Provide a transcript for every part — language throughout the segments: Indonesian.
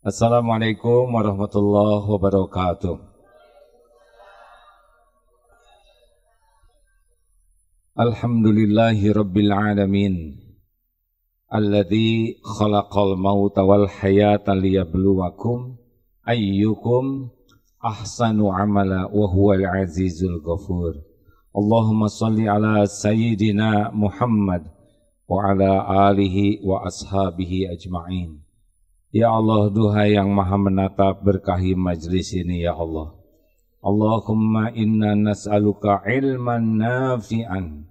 Assalamualaikum warahmatullahi wabarakatuh. Alhamdulillahi rabbil alamin. Alladhi khalaqal mauta wal hayata liyabluwakum ayyukum ahsanu amala wa huwal azizul ghafur. Allahumma salli ala sayyidina Muhammad wa ala alihi wa ashabihi ajma'in. Ya Allah, Duha yang maha menatap berkahi majlis ini ya Allah. Allahumma inna nas'aluka ilman nafi'an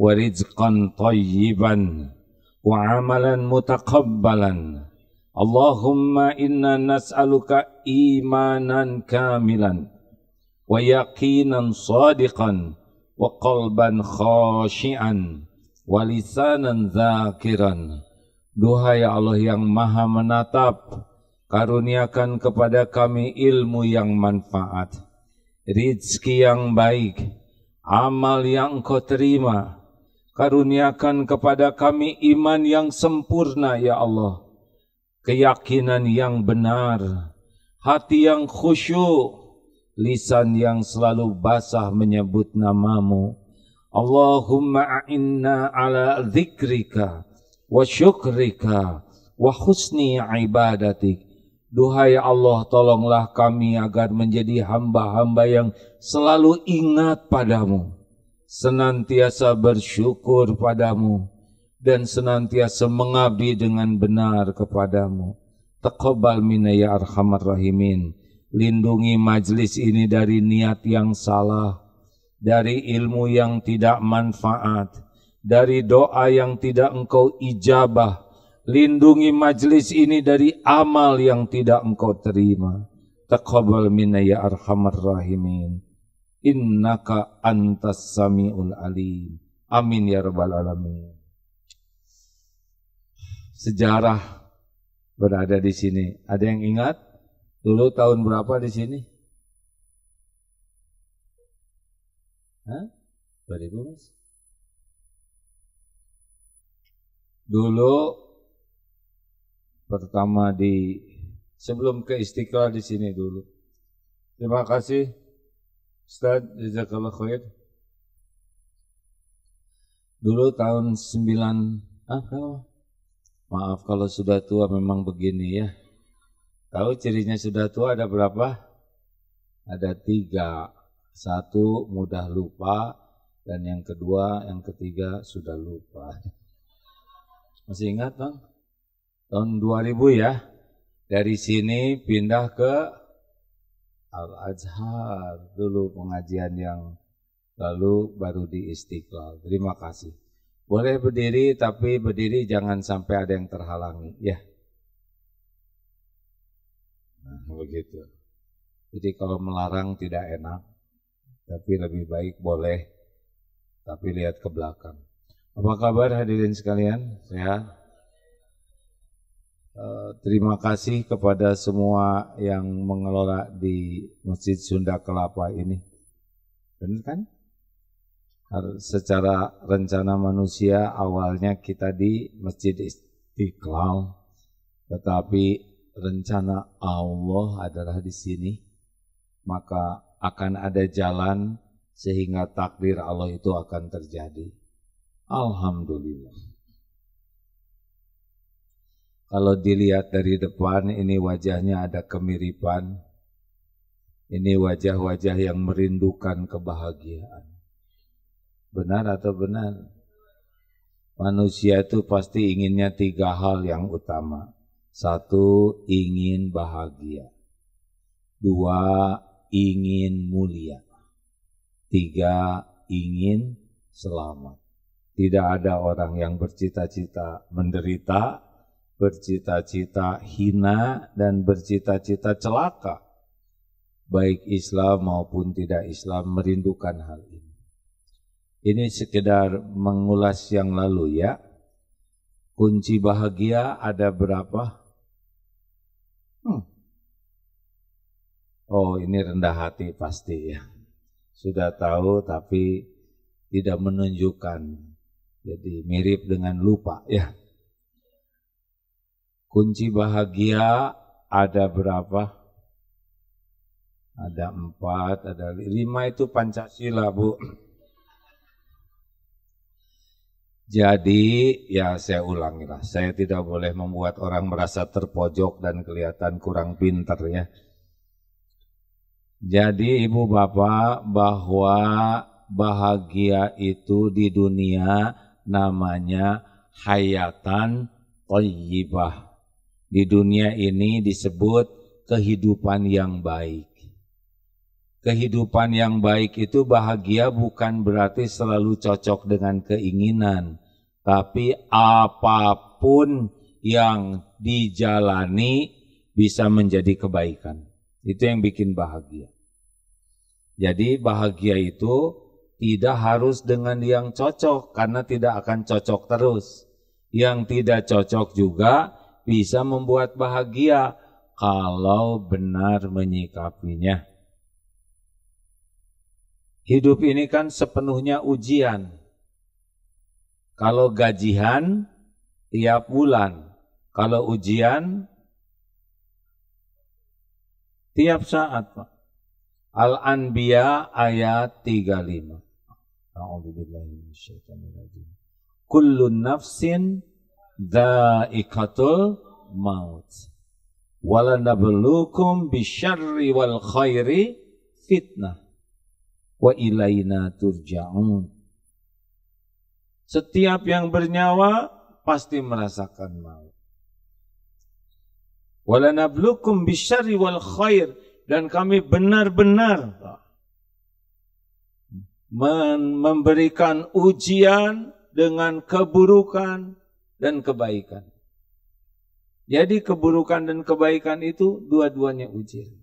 wa rizqan tayyiban wa amalan mutakabbalan. Allahumma inna nas'aluka imanan kamilan wa yaqinan sadiqan wa qalban khashi'an wa lisanan Duhai Allah yang maha menatap, karuniakan kepada kami ilmu yang manfaat, rizki yang baik, amal yang kau terima, karuniakan kepada kami iman yang sempurna ya Allah, keyakinan yang benar, hati yang khusyuk, lisan yang selalu basah menyebut namamu. Allahumma a'inna ala zikrika wa syukrika wa husni ibadatik. Duhai Allah, tolonglah kami agar menjadi hamba-hamba yang selalu ingat padamu, senantiasa bersyukur padamu, dan senantiasa mengabdi dengan benar kepadamu. Taqabbal minna ya arhamar rahimin. Lindungi majlis ini dari niat yang salah, dari ilmu yang tidak manfaat, dari doa yang tidak engkau ijabah. Lindungi majlis ini dari amal yang tidak engkau terima. Taqabal minna ya arhamar rahimin. Innaka antas samiul alim. Amin ya rabbal alamin. Sejarah berada di sini. Ada yang ingat? Dulu tahun berapa di sini? Hah? 2000 mas? Dulu pertama di sebelum ke Istiqlal di sini dulu. Terima kasih Ustaz Jazakallah Khair. Dulu tahun 9 ah kalau maaf kalau sudah tua memang begini ya. Tahu cirinya sudah tua ada berapa? Ada tiga. Satu mudah lupa dan yang kedua, yang ketiga sudah lupa. Masih ingat bang? Tahun 2000 ya. Dari sini pindah ke Al-Azhar dulu pengajian yang lalu baru di Istiqlal. Terima kasih. Boleh berdiri tapi berdiri jangan sampai ada yang terhalangi ya. Nah, begitu. Jadi kalau melarang tidak enak, tapi lebih baik boleh, tapi lihat ke belakang. Apa kabar hadirin sekalian? Sehat? Eh, terima kasih kepada semua yang mengelola di Masjid Sunda Kelapa ini. Benar kan? Secara rencana manusia awalnya kita di Masjid Istiqlal, tetapi rencana Allah adalah di sini. Maka akan ada jalan sehingga takdir Allah itu akan terjadi. Alhamdulillah. Kalau dilihat dari depan ini wajahnya ada kemiripan. Ini wajah-wajah yang merindukan kebahagiaan. Benar atau benar? Manusia itu pasti inginnya tiga hal yang utama. Satu, ingin bahagia. Dua, ingin mulia. Tiga, ingin selamat. Tidak ada orang yang bercita-cita menderita, bercita-cita hina, dan bercita-cita celaka. Baik Islam maupun tidak Islam merindukan hal ini. Ini sekedar mengulas yang lalu ya. Kunci bahagia ada berapa? Hmm. Oh ini rendah hati pasti ya. Sudah tahu tapi tidak menunjukkan jadi mirip dengan lupa ya. Kunci bahagia ada berapa? Ada empat, ada lima itu Pancasila bu. Jadi ya saya ulangi lah saya tidak boleh membuat orang merasa terpojok dan kelihatan kurang pinter ya. Jadi ibu bapak bahwa bahagia itu di dunia namanya hayatan toyibah. Di dunia ini disebut kehidupan yang baik. Kehidupan yang baik itu bahagia bukan berarti selalu cocok dengan keinginan, tapi apapun yang dijalani bisa menjadi kebaikan. Itu yang bikin bahagia. Jadi bahagia itu tidak harus dengan yang cocok karena tidak akan cocok terus. Yang tidak cocok juga bisa membuat bahagia kalau benar menyikapinya. Hidup ini kan sepenuhnya ujian. Kalau gajian tiap bulan, kalau ujian tiap saat. Pak. Al-Anbiya ayat 35. A'udzu billahi minasyaitonir rajim. Kullu nafsin dha'iqatul maut. Wala nabluukum bisyarri wal khairi fitnah wa ilaina turja'un. Setiap yang bernyawa pasti merasakan maut. Walanablukum nabluukum wal khair dan kami benar-benar memberikan ujian dengan keburukan dan kebaikan. Jadi keburukan dan kebaikan itu dua-duanya ujian.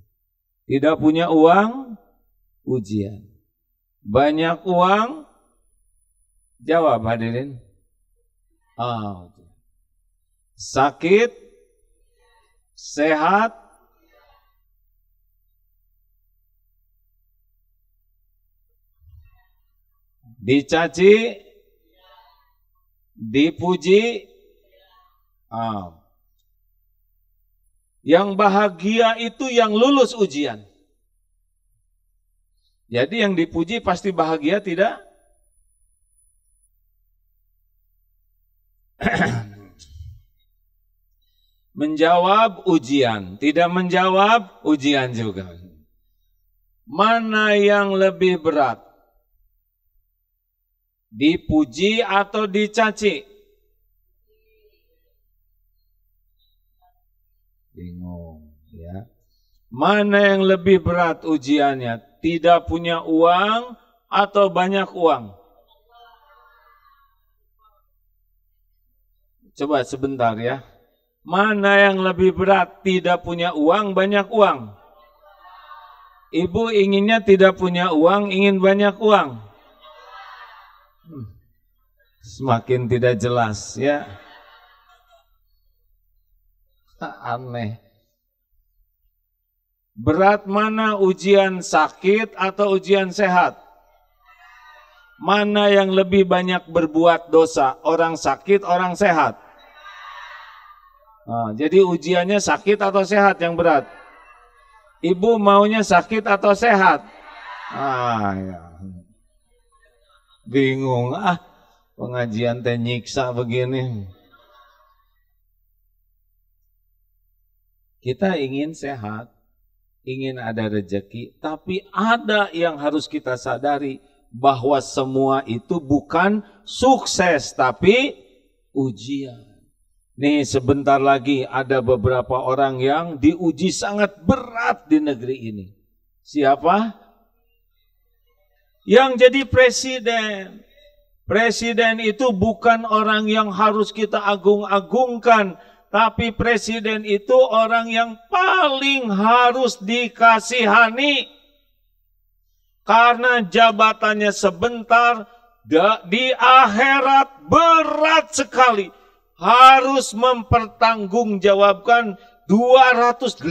Tidak punya uang, ujian. Banyak uang, jawab hadirin. Ah, sakit, sehat, dicaci, dipuji. Ah. Yang bahagia itu yang lulus ujian. Jadi yang dipuji pasti bahagia tidak? menjawab ujian, tidak menjawab ujian juga. Mana yang lebih berat? dipuji atau dicaci? Bingung, ya. Mana yang lebih berat ujiannya? Tidak punya uang atau banyak uang? Coba sebentar ya. Mana yang lebih berat? Tidak punya uang, banyak uang. Ibu inginnya tidak punya uang, ingin banyak uang semakin tidak jelas ya. Aneh. Berat mana ujian sakit atau ujian sehat? Mana yang lebih banyak berbuat dosa? Orang sakit, orang sehat. Nah, jadi ujiannya sakit atau sehat yang berat? Ibu maunya sakit atau sehat? Ah, ya bingung ah pengajian teh nyiksa begini kita ingin sehat ingin ada rejeki tapi ada yang harus kita sadari bahwa semua itu bukan sukses tapi ujian Nih sebentar lagi ada beberapa orang yang diuji sangat berat di negeri ini. Siapa? yang jadi presiden. Presiden itu bukan orang yang harus kita agung-agungkan, tapi presiden itu orang yang paling harus dikasihani. Karena jabatannya sebentar, di akhirat berat sekali. Harus mempertanggungjawabkan 280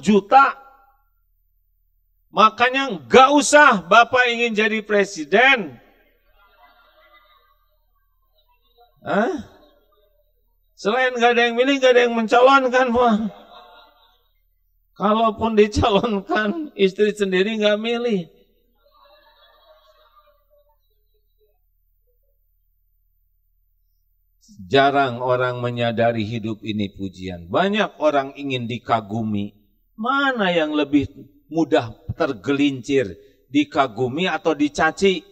juta Makanya nggak usah Bapak ingin jadi presiden. Hah? Selain nggak ada yang milih, nggak ada yang mencalonkan, Wah. Kalaupun dicalonkan, istri sendiri nggak milih. Jarang orang menyadari hidup ini pujian. Banyak orang ingin dikagumi. Mana yang lebih mudah tergelincir, dikagumi atau dicaci.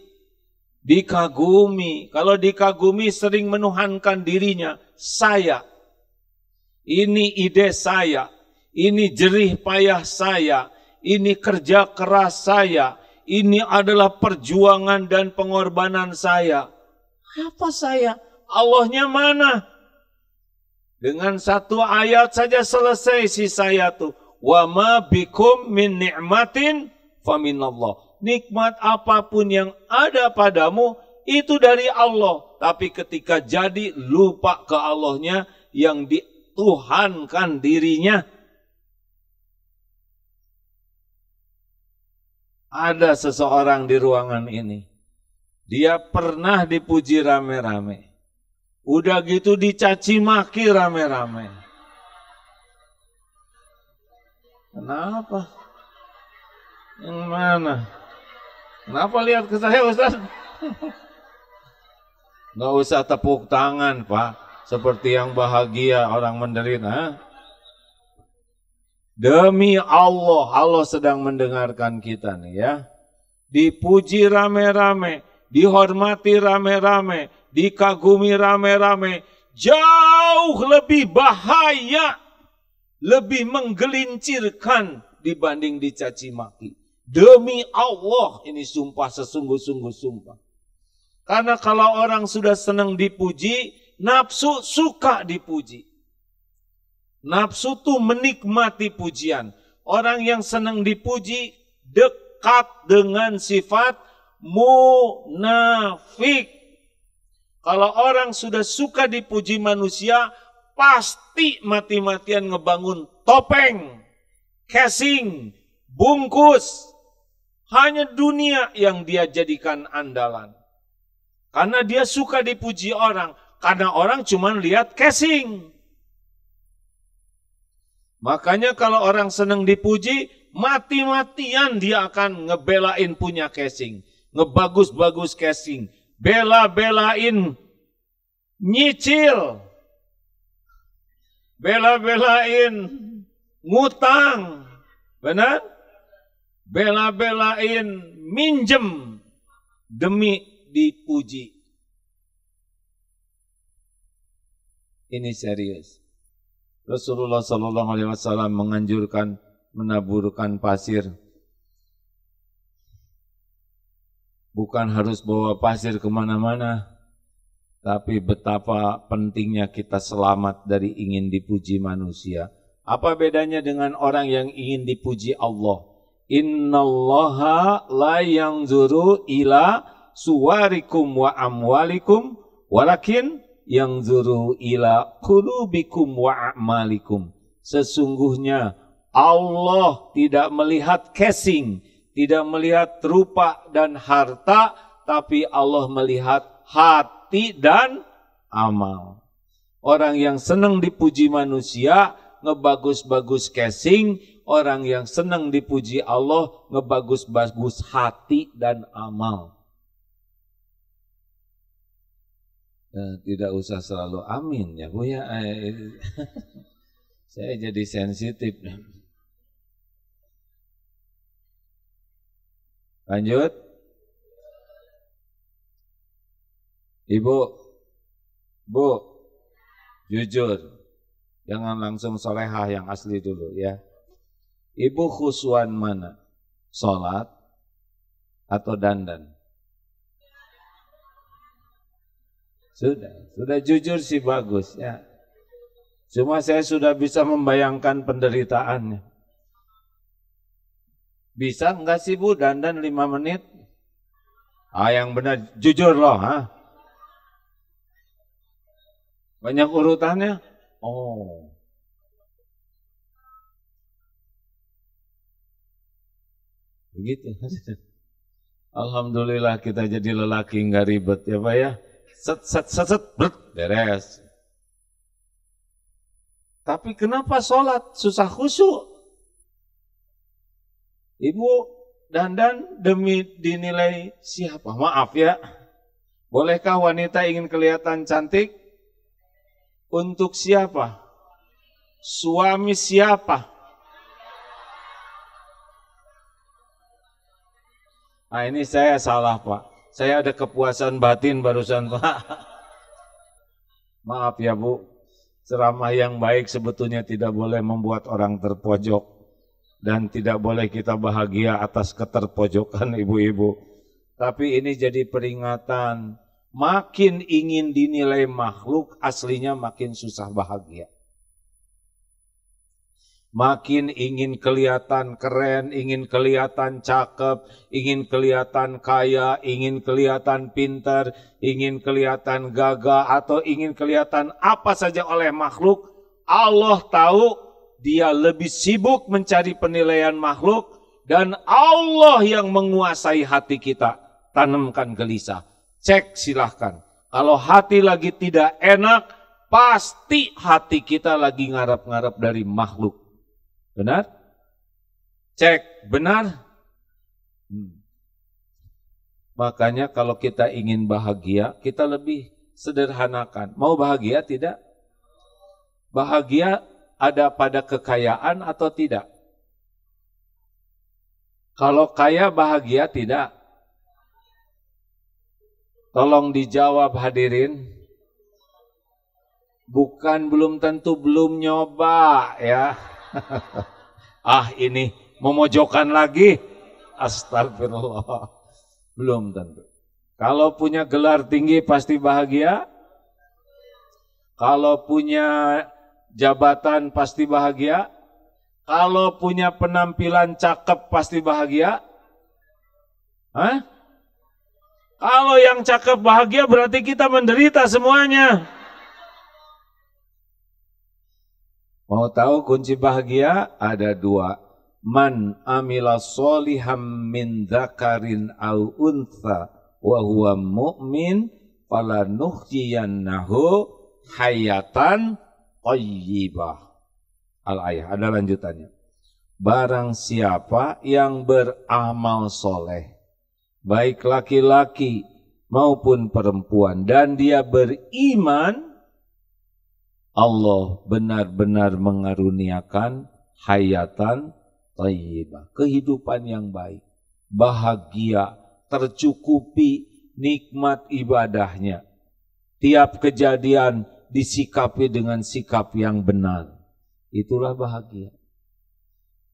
Dikagumi, kalau dikagumi sering menuhankan dirinya, saya, ini ide saya, ini jerih payah saya, ini kerja keras saya, ini adalah perjuangan dan pengorbanan saya. Apa saya? Allahnya mana? Dengan satu ayat saja selesai si saya tuh Wa ma bikum min ni'matin faminallah. Nikmat apapun yang ada padamu itu dari Allah. Tapi ketika jadi lupa ke Allahnya yang dituhankan dirinya. Ada seseorang di ruangan ini. Dia pernah dipuji rame-rame. Udah gitu dicaci maki rame-rame. Kenapa? Yang mana? Kenapa lihat ke saya Ustaz? Gak usah tepuk tangan Pak, seperti yang bahagia orang menderita. Demi Allah, Allah sedang mendengarkan kita nih ya. Dipuji rame-rame, dihormati rame-rame, dikagumi rame-rame, jauh lebih bahaya lebih menggelincirkan dibanding dicaci maki. Demi Allah ini sumpah sesungguh-sungguh sumpah. Karena kalau orang sudah senang dipuji, nafsu suka dipuji. Nafsu itu menikmati pujian. Orang yang senang dipuji dekat dengan sifat munafik. Kalau orang sudah suka dipuji manusia, pasti mati-matian ngebangun topeng, casing, bungkus. Hanya dunia yang dia jadikan andalan. Karena dia suka dipuji orang. Karena orang cuma lihat casing. Makanya kalau orang senang dipuji, mati-matian dia akan ngebelain punya casing. Ngebagus-bagus casing. Bela-belain nyicil bela-belain ngutang, benar? Bela-belain minjem demi dipuji. Ini serius. Rasulullah Shallallahu Alaihi Wasallam menganjurkan menaburkan pasir. Bukan harus bawa pasir kemana-mana, tapi betapa pentingnya kita selamat dari ingin dipuji manusia. Apa bedanya dengan orang yang ingin dipuji Allah? Innallaha la yang zuru ila suwarikum wa amwalikum walakin yang zuru ila kulubikum wa amalikum. Sesungguhnya Allah tidak melihat casing, tidak melihat rupa dan harta, tapi Allah melihat hati hati dan amal. Orang yang senang dipuji manusia, ngebagus-bagus casing. Orang yang senang dipuji Allah, ngebagus-bagus hati dan amal. Nah, tidak usah selalu amin ya Bu ya. Eh, saya jadi sensitif. Lanjut. Ibu, Bu, jujur. Jangan langsung solehah yang asli dulu ya. Ibu khusuan mana? Sholat atau dandan? Sudah, sudah jujur sih bagus ya. Cuma saya sudah bisa membayangkan penderitaannya. Bisa enggak sih Bu dandan lima menit? Ah yang benar jujur loh, ha? Banyak urutannya? Oh. Begitu. Alhamdulillah kita jadi lelaki nggak ribet ya Pak ya. Set, set, set, set, blut, beres. Tapi kenapa sholat susah khusyuk? Ibu dandan demi dinilai siapa? Maaf ya. Bolehkah wanita ingin kelihatan cantik untuk siapa? Suami siapa? Nah ini saya salah Pak. Saya ada kepuasan batin barusan Pak. Maaf ya Bu. Ceramah yang baik sebetulnya tidak boleh membuat orang terpojok. Dan tidak boleh kita bahagia atas keterpojokan ibu-ibu. Tapi ini jadi peringatan makin ingin dinilai makhluk, aslinya makin susah bahagia. Makin ingin kelihatan keren, ingin kelihatan cakep, ingin kelihatan kaya, ingin kelihatan pintar, ingin kelihatan gagah, atau ingin kelihatan apa saja oleh makhluk, Allah tahu dia lebih sibuk mencari penilaian makhluk, dan Allah yang menguasai hati kita. Tanamkan gelisah cek silahkan. Kalau hati lagi tidak enak, pasti hati kita lagi ngarep-ngarep dari makhluk. Benar? Cek, benar? Hmm. Makanya kalau kita ingin bahagia, kita lebih sederhanakan. Mau bahagia tidak? Bahagia ada pada kekayaan atau tidak? Kalau kaya bahagia tidak? Tolong dijawab hadirin. Bukan belum tentu belum nyoba ya. ah ini memojokan lagi. Astagfirullah. Belum tentu. Kalau punya gelar tinggi pasti bahagia. Kalau punya jabatan pasti bahagia. Kalau punya penampilan cakep pasti bahagia. Hah? Kalau yang cakep bahagia berarti kita menderita semuanya. Mau tahu kunci bahagia? Ada dua. Man amila soliham min zakarin au untha wa huwa mu'min falanuhyiyannahu hayatan thayyibah. Al-ayah, ada lanjutannya. Barang siapa yang beramal soleh, baik laki-laki maupun perempuan dan dia beriman Allah benar-benar mengaruniakan hayatan thayyibah, kehidupan yang baik, bahagia, tercukupi nikmat ibadahnya. Tiap kejadian disikapi dengan sikap yang benar. Itulah bahagia.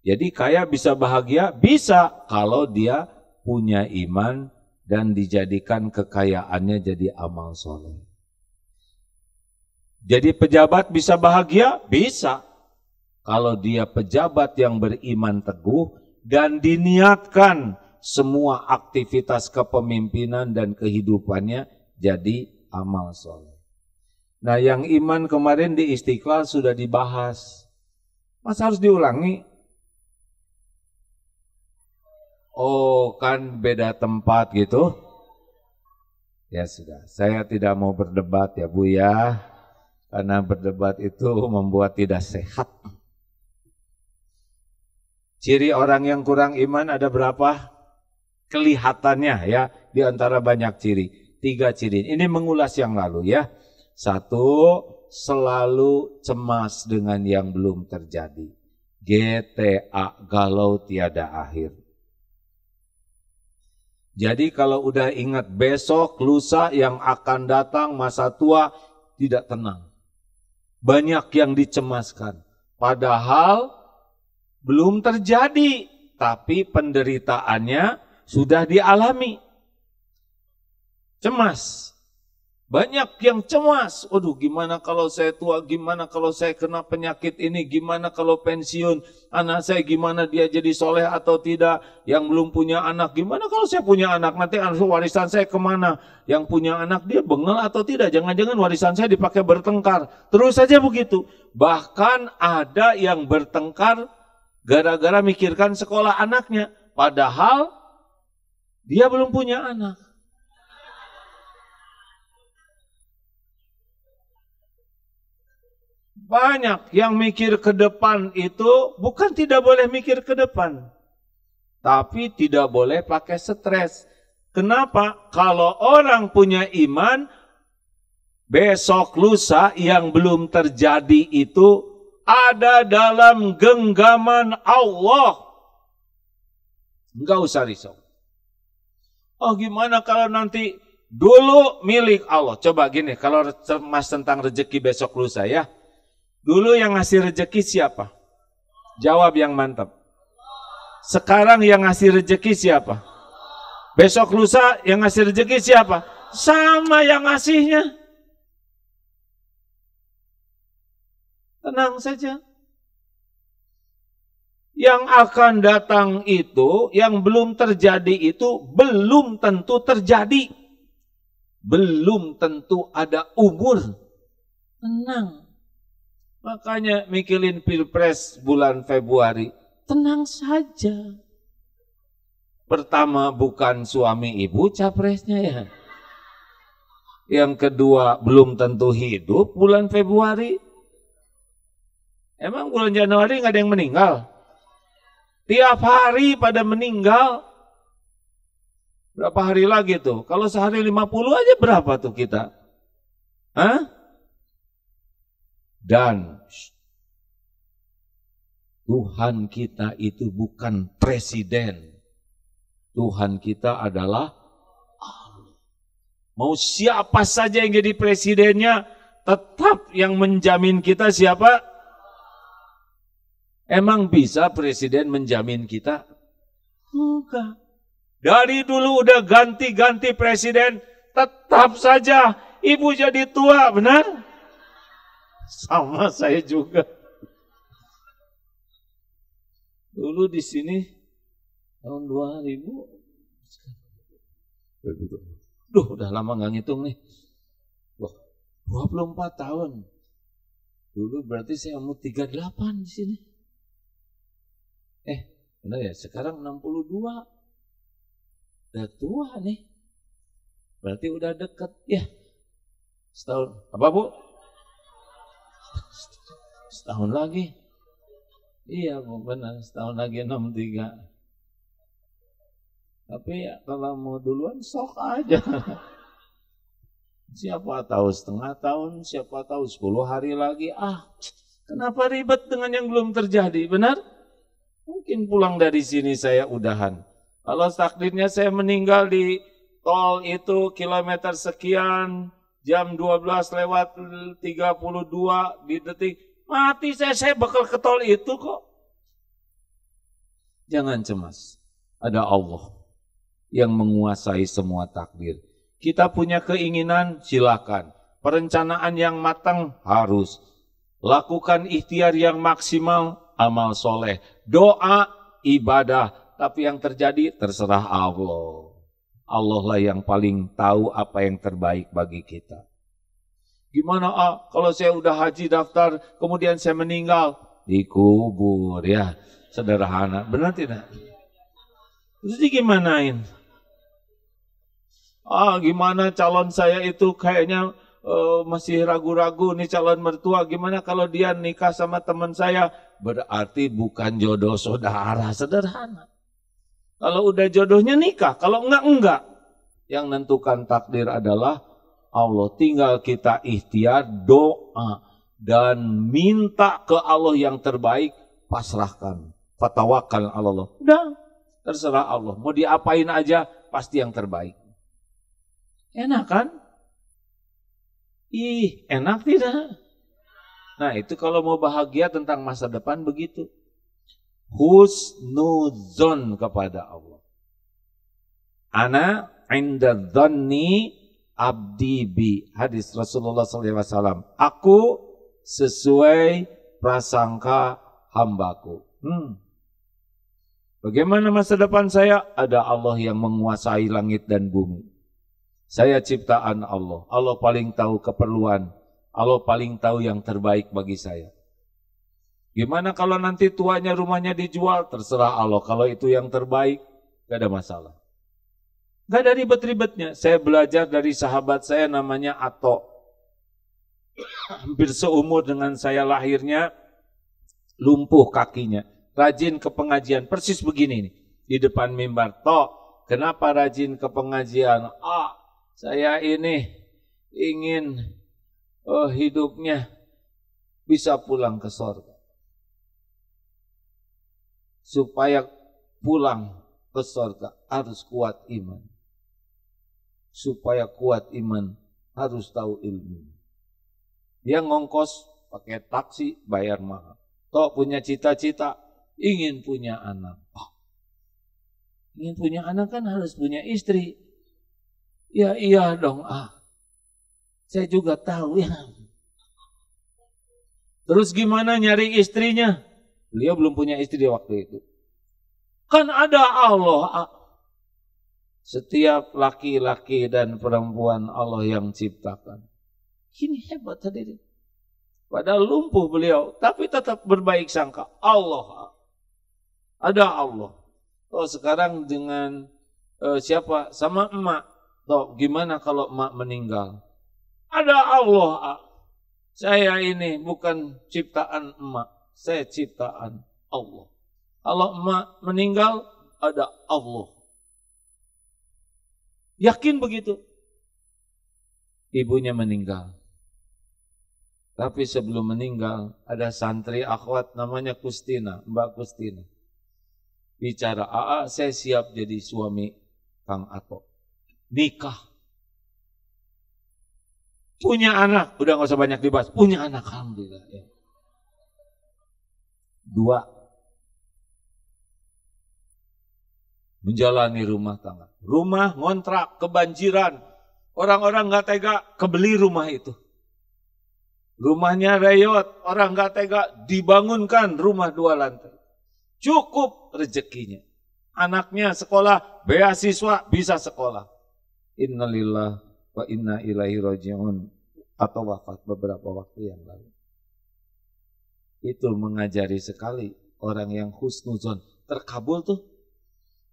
Jadi kaya bisa bahagia? Bisa kalau dia punya iman dan dijadikan kekayaannya jadi amal soleh. Jadi pejabat bisa bahagia? Bisa. Kalau dia pejabat yang beriman teguh dan diniatkan semua aktivitas kepemimpinan dan kehidupannya jadi amal soleh. Nah yang iman kemarin di Istiqlal sudah dibahas. Mas harus diulangi? oh kan beda tempat gitu. Ya sudah, saya tidak mau berdebat ya Bu ya, karena berdebat itu membuat tidak sehat. Ciri orang yang kurang iman ada berapa? Kelihatannya ya, di antara banyak ciri. Tiga ciri, ini mengulas yang lalu ya. Satu, selalu cemas dengan yang belum terjadi. GTA, galau tiada akhir. Jadi kalau udah ingat besok, lusa yang akan datang, masa tua, tidak tenang. Banyak yang dicemaskan. Padahal belum terjadi, tapi penderitaannya sudah dialami. Cemas. Banyak yang cemas, waduh gimana kalau saya tua, gimana kalau saya kena penyakit ini, gimana kalau pensiun, anak saya gimana dia jadi soleh atau tidak, yang belum punya anak, gimana kalau saya punya anak, nanti warisan saya kemana, yang punya anak dia bengal atau tidak, jangan-jangan warisan saya dipakai bertengkar, terus saja begitu. Bahkan ada yang bertengkar gara-gara mikirkan sekolah anaknya, padahal dia belum punya anak. Banyak yang mikir ke depan itu bukan tidak boleh mikir ke depan. Tapi tidak boleh pakai stres. Kenapa? Kalau orang punya iman, besok lusa yang belum terjadi itu ada dalam genggaman Allah. Enggak usah risau. Oh gimana kalau nanti dulu milik Allah. Coba gini, kalau mas tentang rezeki besok lusa ya. Dulu yang ngasih rejeki siapa? Jawab yang mantap. Sekarang yang ngasih rejeki siapa? Besok lusa yang ngasih rejeki siapa? Sama yang ngasihnya. Tenang saja. Yang akan datang itu, yang belum terjadi itu, belum tentu terjadi. Belum tentu ada umur. Tenang. Makanya mikirin pilpres bulan Februari, tenang saja. Pertama bukan suami ibu capresnya ya. Yang kedua belum tentu hidup bulan Februari. Emang bulan Januari nggak ada yang meninggal? Tiap hari pada meninggal. Berapa hari lagi tuh? Kalau sehari 50 aja berapa tuh kita? Hah? Dan Tuhan kita itu bukan presiden. Tuhan kita adalah Mau siapa saja yang jadi presidennya, tetap yang menjamin kita siapa? Emang bisa presiden menjamin kita? Enggak. Dari dulu udah ganti-ganti presiden, tetap saja ibu jadi tua, benar? Sama saya juga. Dulu di sini tahun 2000. Duh, udah lama nggak ngitung nih. Wah, 24 tahun. Dulu berarti saya umur 38 di sini. Eh, benar ya? Sekarang 62. Udah tua nih. Berarti udah deket ya. Setahun. Apa bu? Setahun lagi. Iya bu, benar. Setahun lagi 63. Tapi ya, kalau mau duluan sok aja. siapa tahu setengah tahun, siapa tahu 10 hari lagi. Ah, kenapa ribet dengan yang belum terjadi, benar? Mungkin pulang dari sini saya udahan. Kalau takdirnya saya meninggal di tol itu kilometer sekian, jam 12 lewat 32 di detik, Mati saya, saya bakal ketol itu kok. Jangan cemas. Ada Allah yang menguasai semua takdir. Kita punya keinginan, silakan. Perencanaan yang matang harus. Lakukan ikhtiar yang maksimal, amal soleh. Doa, ibadah. Tapi yang terjadi terserah Allah. Allah lah yang paling tahu apa yang terbaik bagi kita. Gimana ah kalau saya udah haji daftar kemudian saya meninggal? Dikubur ya. Sederhana. Benar tidak? Terus gimanain Ah gimana calon saya itu kayaknya uh, masih ragu-ragu nih calon mertua. Gimana kalau dia nikah sama teman saya? Berarti bukan jodoh saudara. Sederhana. Kalau udah jodohnya nikah, kalau enggak enggak. Yang menentukan takdir adalah Allah. Tinggal kita ikhtiar doa dan minta ke Allah yang terbaik, pasrahkan. Fatawakal Allah. Udah, terserah Allah. Mau diapain aja, pasti yang terbaik. Enak kan? Ih, enak tidak? Nah itu kalau mau bahagia tentang masa depan begitu. Husnuzon kepada Allah. Ana inda dhanni abdi bi hadis Rasulullah SAW. Aku sesuai prasangka hambaku. Hmm. Bagaimana masa depan saya? Ada Allah yang menguasai langit dan bumi. Saya ciptaan Allah. Allah paling tahu keperluan. Allah paling tahu yang terbaik bagi saya. Gimana kalau nanti tuanya rumahnya dijual? Terserah Allah. Kalau itu yang terbaik, tidak ada masalah. Gak ada ribet-ribetnya. Saya belajar dari sahabat saya namanya Ato. Hampir seumur dengan saya lahirnya, lumpuh kakinya. Rajin ke pengajian, persis begini nih. Di depan mimbar, Tok, kenapa rajin ke pengajian? Ah, saya ini ingin oh, hidupnya bisa pulang ke sorga. Supaya pulang ke sorga harus kuat iman supaya kuat iman harus tahu ilmu. Dia ngongkos pakai taksi bayar mahal. Tok punya cita-cita ingin punya anak. Oh. Ingin punya anak kan harus punya istri. Ya iya dong ah. Saya juga tahu ya. Terus gimana nyari istrinya? Beliau belum punya istri waktu itu. Kan ada Allah. Ah. Setiap laki-laki dan perempuan Allah yang ciptakan. Ini hebat hadirin. Padahal lumpuh beliau, tapi tetap berbaik sangka. Allah, ada Allah. Oh sekarang dengan uh, siapa? Sama emak. Tuh, gimana kalau emak meninggal? Ada Allah. Ah. Saya ini bukan ciptaan emak, saya ciptaan Allah. Kalau emak meninggal, ada Allah. Yakin begitu. Ibunya meninggal. Tapi sebelum meninggal ada santri akhwat namanya Kustina, Mbak Kustina. Bicara, "AA, saya siap jadi suami Kang Ato." Nikah. Punya anak, udah gak usah banyak dibahas. Punya anak alhamdulillah ya. Dua menjalani rumah tangga. Rumah ngontrak, kebanjiran. Orang-orang nggak tega kebeli rumah itu. Rumahnya reyot, orang nggak tega dibangunkan rumah dua lantai. Cukup rezekinya. Anaknya sekolah, beasiswa bisa sekolah. Innalillah wa inna ilahi rojiun atau wafat beberapa waktu yang lalu. Itu mengajari sekali orang yang husnuzon. Terkabul tuh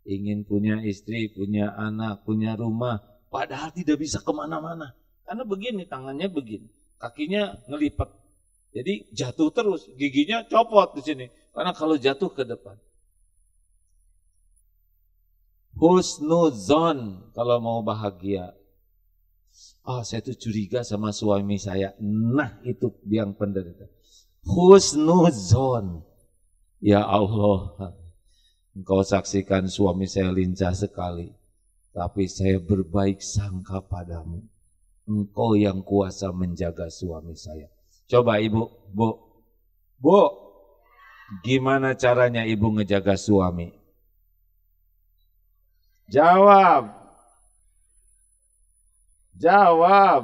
ingin punya istri, punya anak, punya rumah, padahal tidak bisa kemana-mana. Karena begini, tangannya begini, kakinya ngelipat. Jadi jatuh terus, giginya copot di sini. Karena kalau jatuh ke depan. Husnuzon kalau mau bahagia. oh, saya tuh curiga sama suami saya. Nah, itu yang penderita. Husnuzon. Ya Allah. Engkau saksikan suami saya lincah sekali, tapi saya berbaik sangka padamu. Engkau yang kuasa menjaga suami saya. Coba ibu, bu, bu, gimana caranya ibu ngejaga suami? Jawab. Jawab.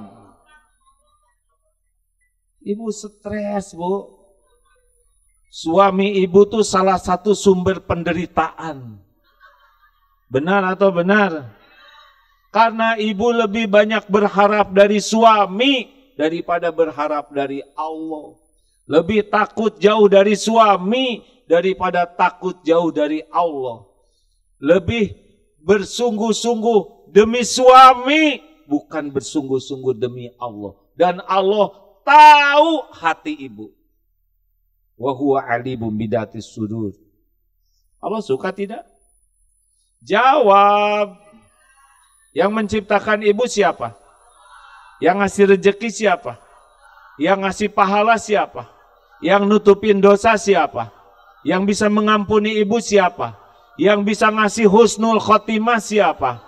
Ibu stres, Bu. Suami ibu itu salah satu sumber penderitaan. Benar atau benar? Karena ibu lebih banyak berharap dari suami daripada berharap dari Allah. Lebih takut jauh dari suami daripada takut jauh dari Allah. Lebih bersungguh-sungguh demi suami bukan bersungguh-sungguh demi Allah. Dan Allah tahu hati ibu. Wa huwa alibum bidatis sudur. Allah suka tidak? Jawab. Yang menciptakan ibu siapa? Yang ngasih rejeki siapa? Yang ngasih pahala siapa? Yang nutupin dosa siapa? Yang bisa mengampuni ibu siapa? Yang bisa ngasih husnul khotimah siapa?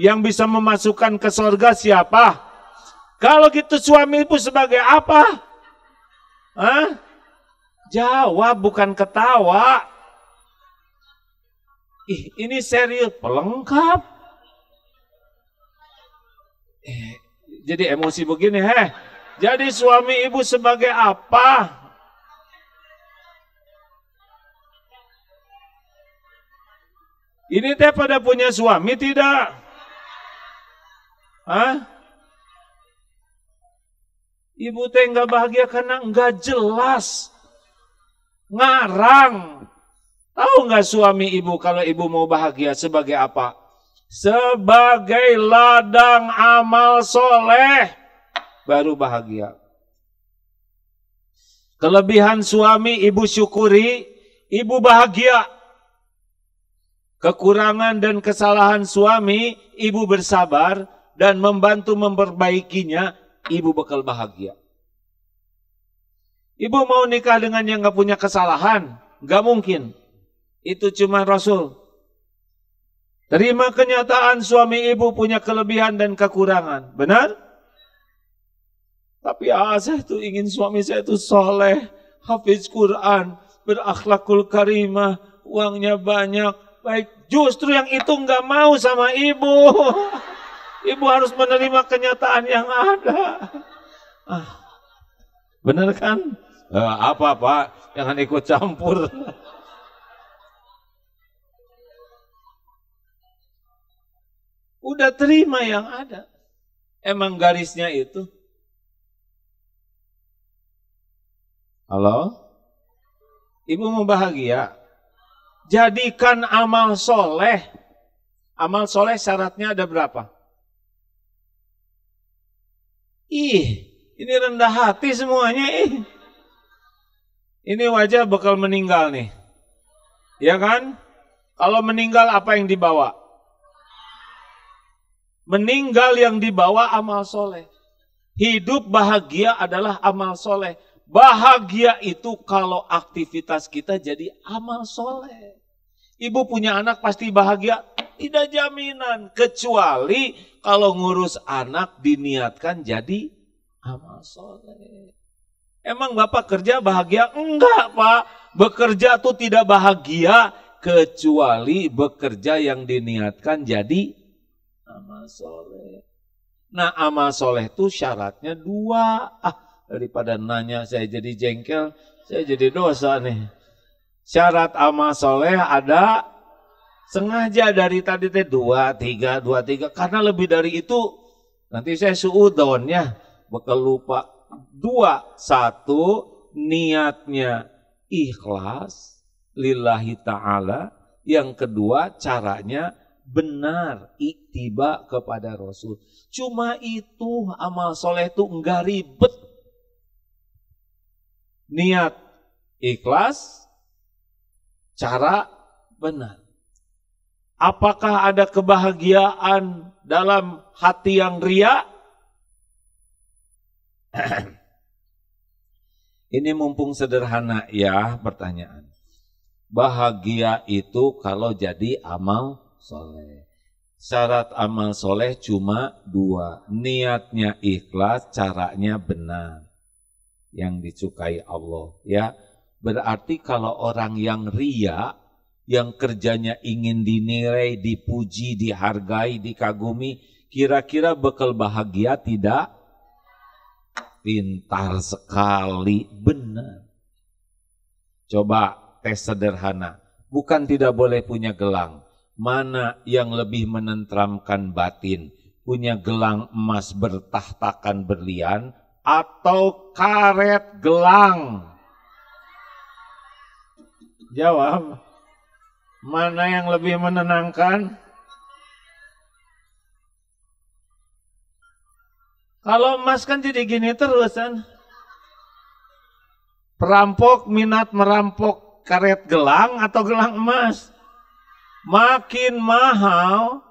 Yang bisa memasukkan ke sorga siapa? Kalau gitu suami ibu sebagai apa? Hah? Jawab bukan ketawa. Ih, ini serius, pelengkap. Eh, jadi emosi begini, heh. Jadi suami ibu sebagai apa? Ini teh pada punya suami tidak? Hah? Ibu teh nggak bahagia karena nggak jelas ngarang. Tahu nggak suami ibu kalau ibu mau bahagia sebagai apa? Sebagai ladang amal soleh. Baru bahagia. Kelebihan suami ibu syukuri, ibu bahagia. Kekurangan dan kesalahan suami, ibu bersabar dan membantu memperbaikinya, ibu bakal bahagia. Ibu mau nikah dengan yang gak punya kesalahan? Gak mungkin. Itu cuma Rasul. Terima kenyataan suami ibu punya kelebihan dan kekurangan. Benar? Tapi ah, saya itu ingin suami saya itu soleh, hafiz Quran, berakhlakul karimah, uangnya banyak, baik. Justru yang itu nggak mau sama ibu. Ibu harus menerima kenyataan yang ada. Ah. Benar kan? Eh, apa Pak? Jangan ikut campur. Udah terima yang ada. Emang garisnya itu. Halo? Ibu mau bahagia? Jadikan amal soleh. Amal soleh syaratnya ada berapa? Ih, ini rendah hati semuanya Eh. Ini wajah bakal meninggal nih. Ya kan? Kalau meninggal apa yang dibawa? Meninggal yang dibawa amal soleh. Hidup bahagia adalah amal soleh. Bahagia itu kalau aktivitas kita jadi amal soleh. Ibu punya anak pasti bahagia? Tidak jaminan. Kecuali kalau ngurus anak diniatkan jadi amal ah, soleh. Emang Bapak kerja bahagia? Enggak, Pak. Bekerja tuh tidak bahagia kecuali bekerja yang diniatkan jadi amal soleh. Nah, amal soleh itu syaratnya dua. Ah, daripada nanya saya jadi jengkel, saya jadi dosa nih. Syarat amal soleh ada sengaja dari tadi teh dua, tiga, dua, tiga. Karena lebih dari itu nanti saya suudon ya bakal lupa. Dua, satu niatnya ikhlas lillahi ta'ala. Yang kedua caranya benar itiba kepada Rasul. Cuma itu amal soleh itu enggak ribet. Niat ikhlas, cara benar. Apakah ada kebahagiaan dalam hati yang riak Ini mumpung sederhana ya pertanyaan. Bahagia itu kalau jadi amal soleh. Syarat amal soleh cuma dua. Niatnya ikhlas, caranya benar. Yang dicukai Allah. ya. Berarti kalau orang yang ria, yang kerjanya ingin dinilai, dipuji, dihargai, dikagumi, kira-kira bekal bahagia tidak pintar sekali, benar. Coba tes sederhana, bukan tidak boleh punya gelang. Mana yang lebih menentramkan batin, punya gelang emas bertahtakan berlian atau karet gelang? Jawab, mana yang lebih menenangkan? Kalau emas kan jadi gini terus kan. Perampok minat merampok karet gelang atau gelang emas. Makin mahal,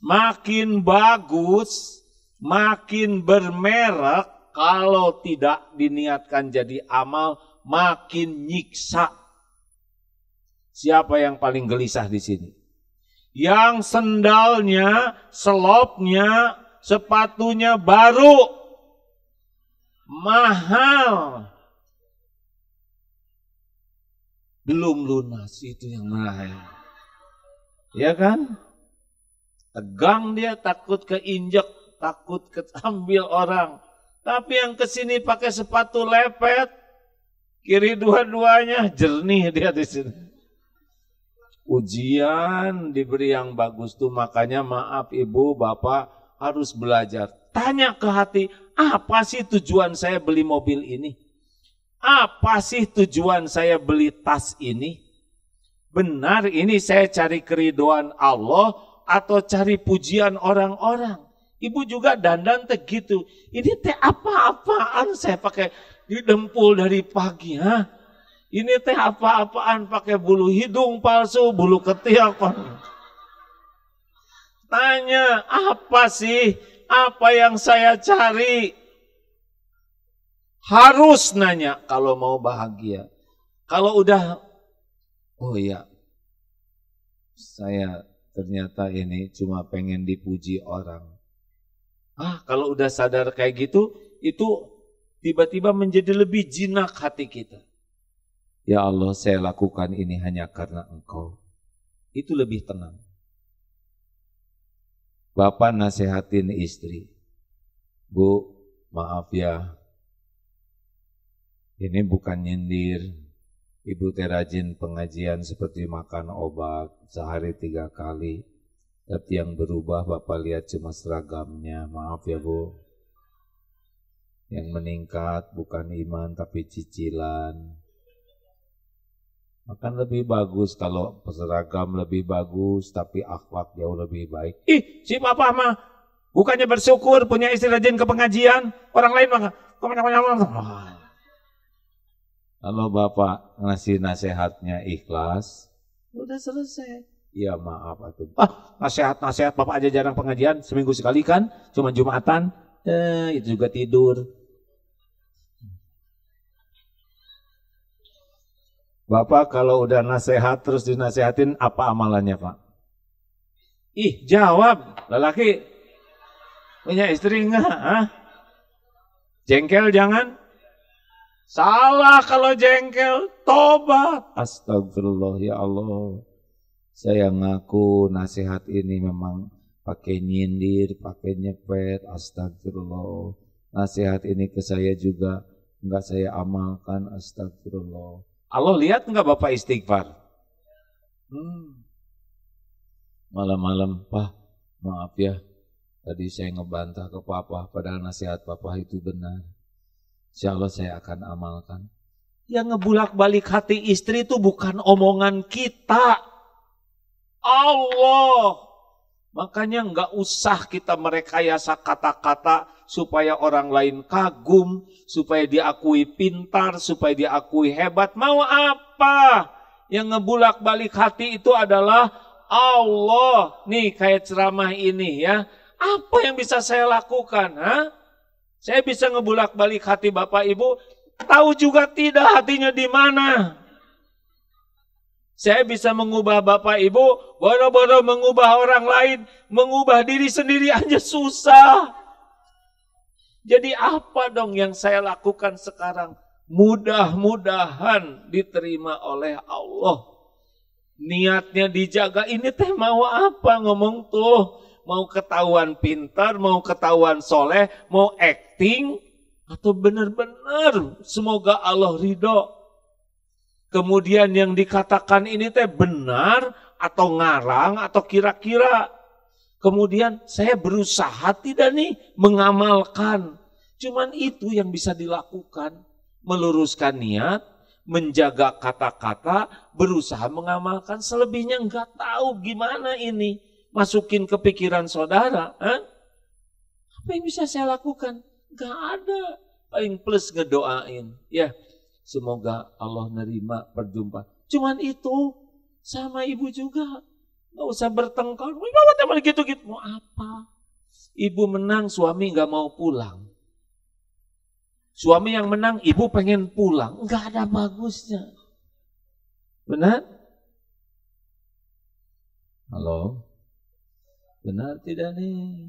makin bagus, makin bermerek kalau tidak diniatkan jadi amal makin nyiksa. Siapa yang paling gelisah di sini? Yang sendalnya, selopnya sepatunya baru, mahal, belum lunas itu yang mahal. Ya kan? Tegang dia takut keinjek, takut ketambil orang. Tapi yang kesini pakai sepatu lepet, kiri dua-duanya jernih dia di sini. Ujian diberi yang bagus tuh makanya maaf ibu bapak harus belajar. Tanya ke hati, apa sih tujuan saya beli mobil ini? Apa sih tujuan saya beli tas ini? Benar ini saya cari keridoan Allah atau cari pujian orang-orang. Ibu juga dandan teh gitu. Ini teh apa-apaan saya pakai didempul dari pagi. Ha? Ini teh apa-apaan pakai bulu hidung palsu, bulu ketiak. Tanya, apa sih apa yang saya cari? Harus nanya kalau mau bahagia. Kalau udah, oh ya saya ternyata ini cuma pengen dipuji orang. Ah, kalau udah sadar kayak gitu, itu tiba-tiba menjadi lebih jinak hati kita. Ya Allah, saya lakukan ini hanya karena Engkau. Itu lebih tenang. Bapak nasihatin istri, Bu, maaf ya, ini bukan nyindir, Ibu terajin pengajian seperti makan obat sehari tiga kali, tapi yang berubah Bapak lihat cuma seragamnya, maaf ya Bu. Yang meningkat bukan iman tapi cicilan, Makan lebih bagus kalau peseragam lebih bagus, tapi akhlak jauh lebih baik. Ih, si papa mah bukannya bersyukur punya istri rajin ke pengajian, orang lain mah ah. Kalau bapak ngasih nasihatnya ikhlas, udah selesai. Ya maaf atuh. Ah, nasihat-nasihat bapak aja jarang pengajian, seminggu sekali kan, cuma jumatan, eh, itu juga tidur. Bapak kalau udah nasehat terus dinasehatin apa amalannya Pak? Ih jawab lelaki punya istri enggak? Hah? Jengkel jangan? Salah kalau jengkel, tobat. Astagfirullah ya Allah. Saya ngaku nasihat ini memang pakai nyindir, pakai nyepet, astagfirullah. Nasihat ini ke saya juga enggak saya amalkan, astagfirullah. Allah lihat nggak Bapak istighfar? malam Malam-malam, Pak, maaf ya. Tadi saya ngebantah ke Papa, padahal nasihat Papa itu benar. Insya Allah saya akan amalkan. Yang ngebulak-balik hati istri itu bukan omongan kita. Allah. Makanya nggak usah kita merekayasa kata-kata supaya orang lain kagum, supaya diakui pintar, supaya diakui hebat. Mau apa? Yang ngebulak-balik hati itu adalah Allah. Nih kayak ceramah ini ya. Apa yang bisa saya lakukan? Ha? Saya bisa ngebulak-balik hati Bapak Ibu. Tahu juga tidak hatinya di mana saya bisa mengubah Bapak Ibu, bodoh-bodoh mengubah orang lain, mengubah diri sendiri aja susah. Jadi apa dong yang saya lakukan sekarang? Mudah-mudahan diterima oleh Allah. Niatnya dijaga ini teh mau apa ngomong tuh? Mau ketahuan pintar, mau ketahuan soleh, mau acting, atau benar-benar semoga Allah ridho. Kemudian yang dikatakan ini teh benar atau ngarang atau kira-kira Kemudian saya berusaha tidak nih mengamalkan. Cuman itu yang bisa dilakukan. Meluruskan niat, menjaga kata-kata, berusaha mengamalkan. Selebihnya nggak tahu gimana ini. Masukin ke pikiran saudara. Eh? Apa yang bisa saya lakukan? nggak ada. Paling plus ngedoain. Ya, semoga Allah nerima perjumpaan. Cuman itu sama ibu juga Gak usah bertengkar. Bapak teman gitu-gitu. Mau apa? Ibu menang, suami gak mau pulang. Suami yang menang, ibu pengen pulang. Gak ada bagusnya. Benar? Halo? Benar tidak nih?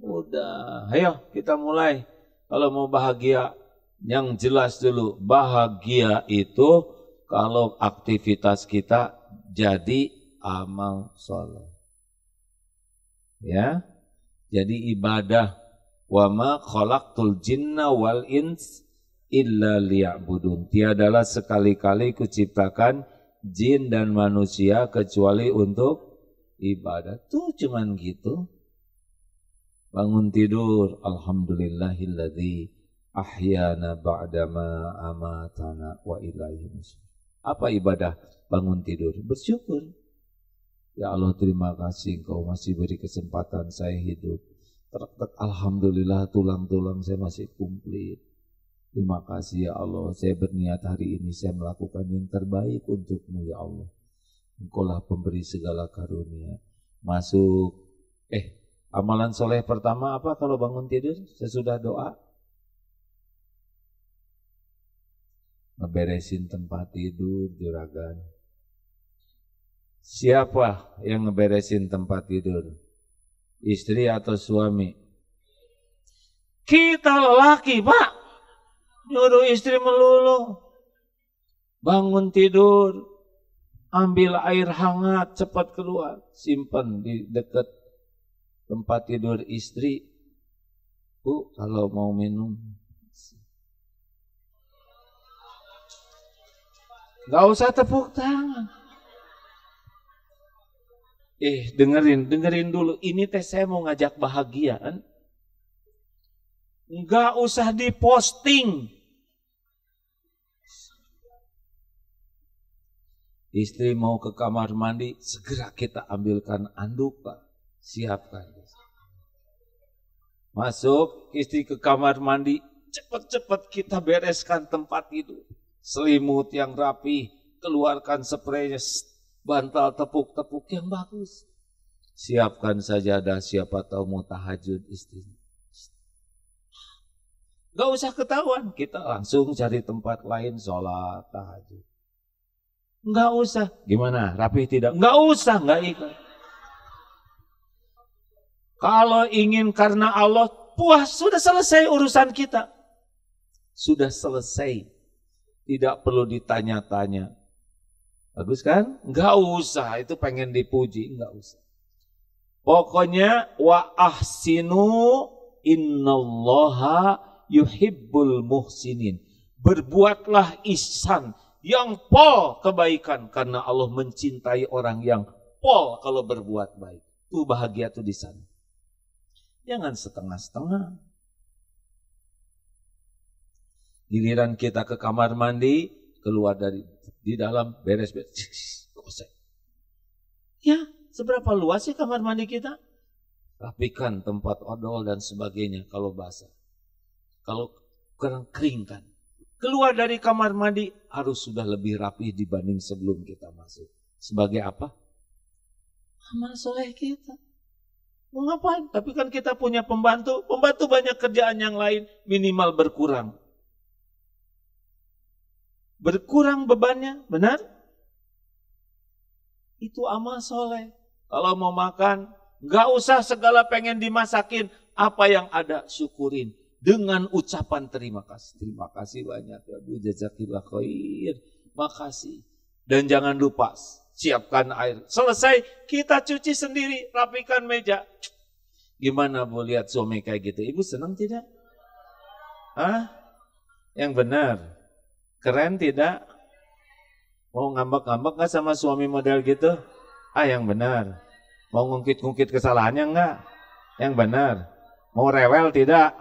Udah. Ayo kita mulai. Kalau mau bahagia, yang jelas dulu. Bahagia itu kalau aktivitas kita jadi amal soleh. Ya, jadi ibadah wa ma khalaqtul jinna wal ins illa liya'budun. Tiadalah sekali-kali kuciptakan jin dan manusia kecuali untuk ibadah. Tuh cuman gitu. Bangun tidur, alhamdulillahilladzi ahyana ba'dama amatana wa ilaihi Apa ibadah? Bangun tidur, bersyukur. Ya Allah terima kasih engkau masih beri kesempatan saya hidup. Alhamdulillah tulang-tulang saya masih kumplit. Terima kasih ya Allah, saya berniat hari ini saya melakukan yang terbaik untukmu ya Allah. Engkaulah pemberi segala karunia. Masuk, eh amalan soleh pertama apa kalau bangun tidur sesudah doa? Ngeberesin tempat tidur juragan Siapa yang ngeberesin tempat tidur? Istri atau suami? Kita lelaki, Pak. Nyuruh istri melulu. Bangun tidur, ambil air hangat cepat keluar, simpan di dekat tempat tidur istri. Bu, kalau mau minum. Gak usah tepuk tangan. Eh, dengerin, dengerin dulu. Ini teh saya mau ngajak bahagia Enggak usah diposting. Istri mau ke kamar mandi, segera kita ambilkan anduk, Pak. Siapkan. Masuk, istri ke kamar mandi, cepat-cepat kita bereskan tempat itu Selimut yang rapi, keluarkan spraynya, bantal tepuk-tepuk yang bagus. Siapkan saja ada siapa tahu mau tahajud istrinya. Gak usah ketahuan, kita langsung cari tempat lain sholat tahajud. Gak usah. Gimana? Rapih tidak? Gak usah, gak ikut. Kalau ingin karena Allah, puas sudah selesai urusan kita. Sudah selesai. Tidak perlu ditanya-tanya Bagus kan? Enggak usah, itu pengen dipuji, enggak usah. Pokoknya wa ahsinu innallaha yuhibbul muhsinin. Berbuatlah ihsan yang pol kebaikan karena Allah mencintai orang yang pol kalau berbuat baik. Tuh bahagia tuh di sana. Jangan setengah-setengah. Giliran kita ke kamar mandi, keluar dari di dalam beres-beres. Ya, seberapa luas sih kamar mandi kita? Rapikan tempat odol dan sebagainya kalau basah. Kalau kurang kering kan. Keluar dari kamar mandi harus sudah lebih rapi dibanding sebelum kita masuk. Sebagai apa? Amal soleh kita. mengapa Tapi kan kita punya pembantu. Pembantu banyak kerjaan yang lain minimal berkurang berkurang bebannya, benar? Itu amal soleh. Kalau mau makan, nggak usah segala pengen dimasakin. Apa yang ada syukurin dengan ucapan terima kasih. Terima kasih banyak ya Bu Jazakillah khair. Makasih. Dan jangan lupa siapkan air. Selesai kita cuci sendiri, rapikan meja. Gimana Bu lihat suami kayak gitu? Ibu senang tidak? Hah? Yang benar. Keren tidak? Mau ngambek-ngambek nggak sama suami model gitu? Ah yang benar. Mau ngungkit-ngungkit kesalahannya nggak? Yang benar. Mau rewel tidak?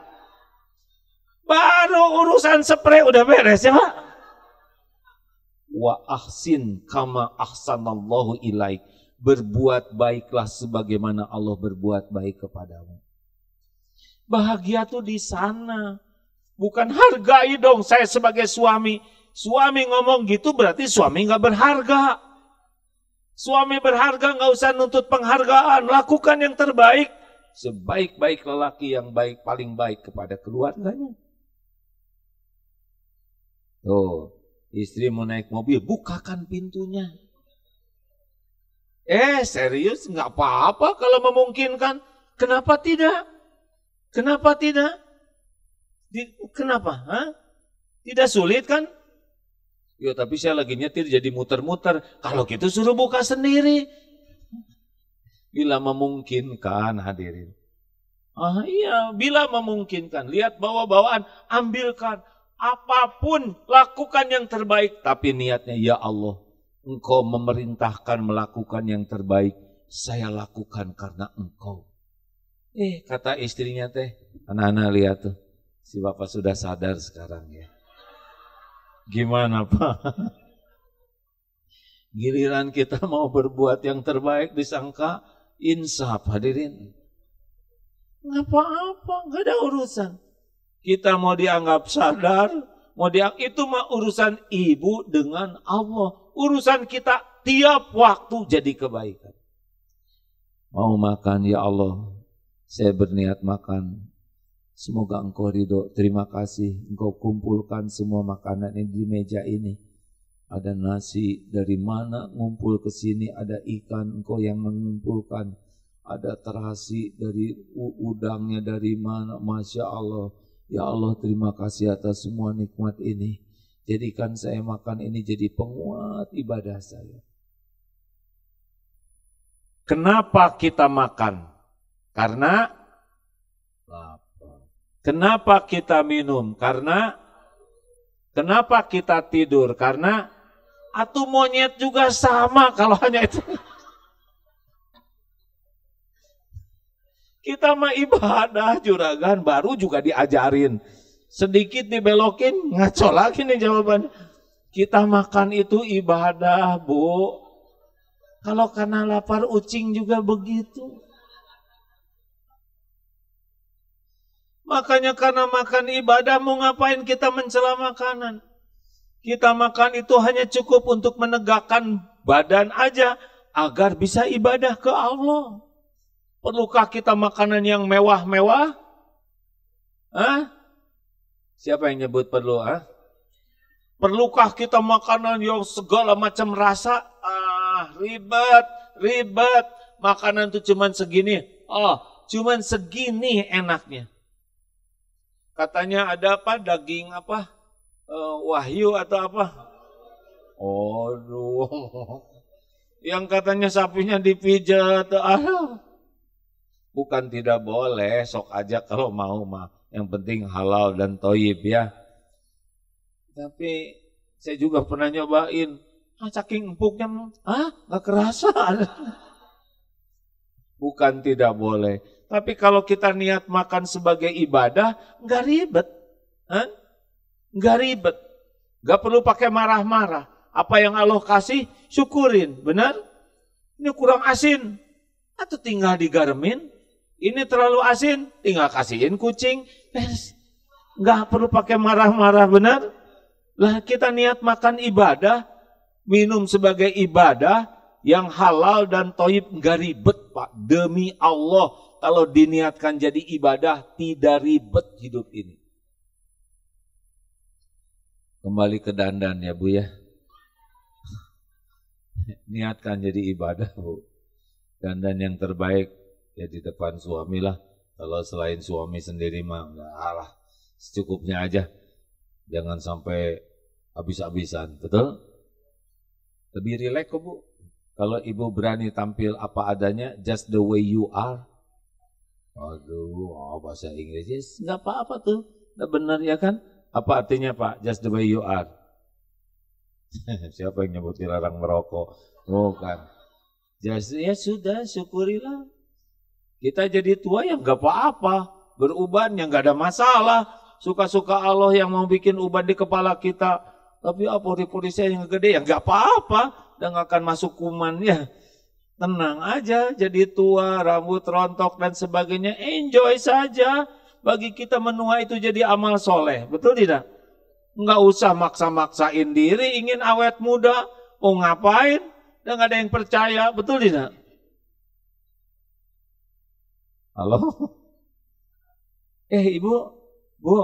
Baru urusan spray udah beres ya Pak. Wa ahsin kama ahsanallahu ilaih Berbuat baiklah sebagaimana Allah berbuat baik kepadamu. Bahagia tuh di sana. Bukan hargai dong saya sebagai suami Suami ngomong gitu berarti suami nggak berharga. Suami berharga nggak usah nuntut penghargaan. Lakukan yang terbaik. Sebaik-baik lelaki yang baik paling baik kepada keluarganya. Tuh, istri mau naik mobil, bukakan pintunya. Eh serius nggak apa-apa kalau memungkinkan. Kenapa tidak? Kenapa tidak? Di, kenapa? Hah? Tidak sulit kan? Ya tapi saya lagi nyetir jadi muter-muter. Kalau gitu suruh buka sendiri. Bila memungkinkan hadirin. Ah iya, bila memungkinkan. Lihat bawa-bawaan, ambilkan. Apapun, lakukan yang terbaik. Tapi niatnya, ya Allah, engkau memerintahkan melakukan yang terbaik. Saya lakukan karena engkau. Eh, kata istrinya teh, anak-anak lihat tuh. Si bapak sudah sadar sekarang ya. Gimana Pak? Giliran kita mau berbuat yang terbaik disangka insaf hadirin. ngapa apa-apa, nggak ada urusan. Kita mau dianggap sadar, mau dianggap itu mah urusan ibu dengan Allah. Urusan kita tiap waktu jadi kebaikan. Mau makan ya Allah, saya berniat makan Semoga engkau ridho. Terima kasih engkau kumpulkan semua makanan yang di meja ini. Ada nasi dari mana ngumpul ke sini, ada ikan engkau yang mengumpulkan. Ada terasi dari udangnya dari mana, Masya Allah. Ya Allah terima kasih atas semua nikmat ini. Jadikan saya makan ini jadi penguat ibadah saya. Kenapa kita makan? Karena Kenapa kita minum? Karena kenapa kita tidur? Karena atau monyet juga sama kalau hanya itu. Kita mah ibadah juragan baru juga diajarin. Sedikit dibelokin ngaco lagi nih jawaban. Kita makan itu ibadah, Bu. Kalau karena lapar ucing juga begitu. Makanya karena makan ibadah mau ngapain kita mencela makanan? Kita makan itu hanya cukup untuk menegakkan badan aja agar bisa ibadah ke Allah. Perlukah kita makanan yang mewah-mewah? Hah? Siapa yang nyebut perlu? Hah? Perlukah kita makanan yang segala macam rasa? Ah, ribet, ribet. Makanan tuh cuman segini. Oh, cuman segini enaknya. Katanya ada apa daging apa eh, wahyu atau apa? Aduh. Yang katanya sapinya dipijat. Aduh. Bukan tidak boleh, sok aja kalau mau mah. Yang penting halal dan toyib ya. Tapi saya juga pernah nyobain. Ah, caking empuknya, ah, nggak kerasa. Bukan tidak boleh tapi kalau kita niat makan sebagai ibadah, nggak ribet. Nggak ribet. Nggak perlu pakai marah-marah. Apa yang Allah kasih, syukurin. Benar? Ini kurang asin. Atau tinggal digarmin. Ini terlalu asin, tinggal kasihin kucing. Nggak perlu pakai marah-marah, benar? Lah kita niat makan ibadah, minum sebagai ibadah, yang halal dan toib nggak ribet pak. Demi Allah, kalau diniatkan jadi ibadah tidak ribet hidup ini. Kembali ke dandan ya Bu ya. Niatkan jadi ibadah Bu. Dandan yang terbaik ya di depan suami lah. Kalau selain suami sendiri mah enggak alah. Secukupnya aja. Jangan sampai habis-habisan, betul? Lebih rileks kok Bu. Kalau ibu berani tampil apa adanya, just the way you are, Aduh, oh, bahasa Inggris yes, nggak apa-apa tuh. Nggak benar ya kan? Apa artinya Pak? Just the way you are. Siapa yang nyebut larang merokok? Bukan. Just, ya sudah, syukurilah. Kita jadi tua ya nggak apa-apa. Beruban yang nggak ada masalah. Suka-suka Allah yang mau bikin uban di kepala kita. Tapi apa oh, polisi yang gede ya nggak apa-apa. Dan akan masuk kuman ya. Tenang aja, jadi tua, rambut rontok dan sebagainya. Enjoy saja. Bagi kita menua itu jadi amal soleh. Betul tidak? Enggak usah maksa-maksain diri, ingin awet muda. Mau ngapain? Dan ada yang percaya. Betul tidak? Halo? Eh ibu, bu,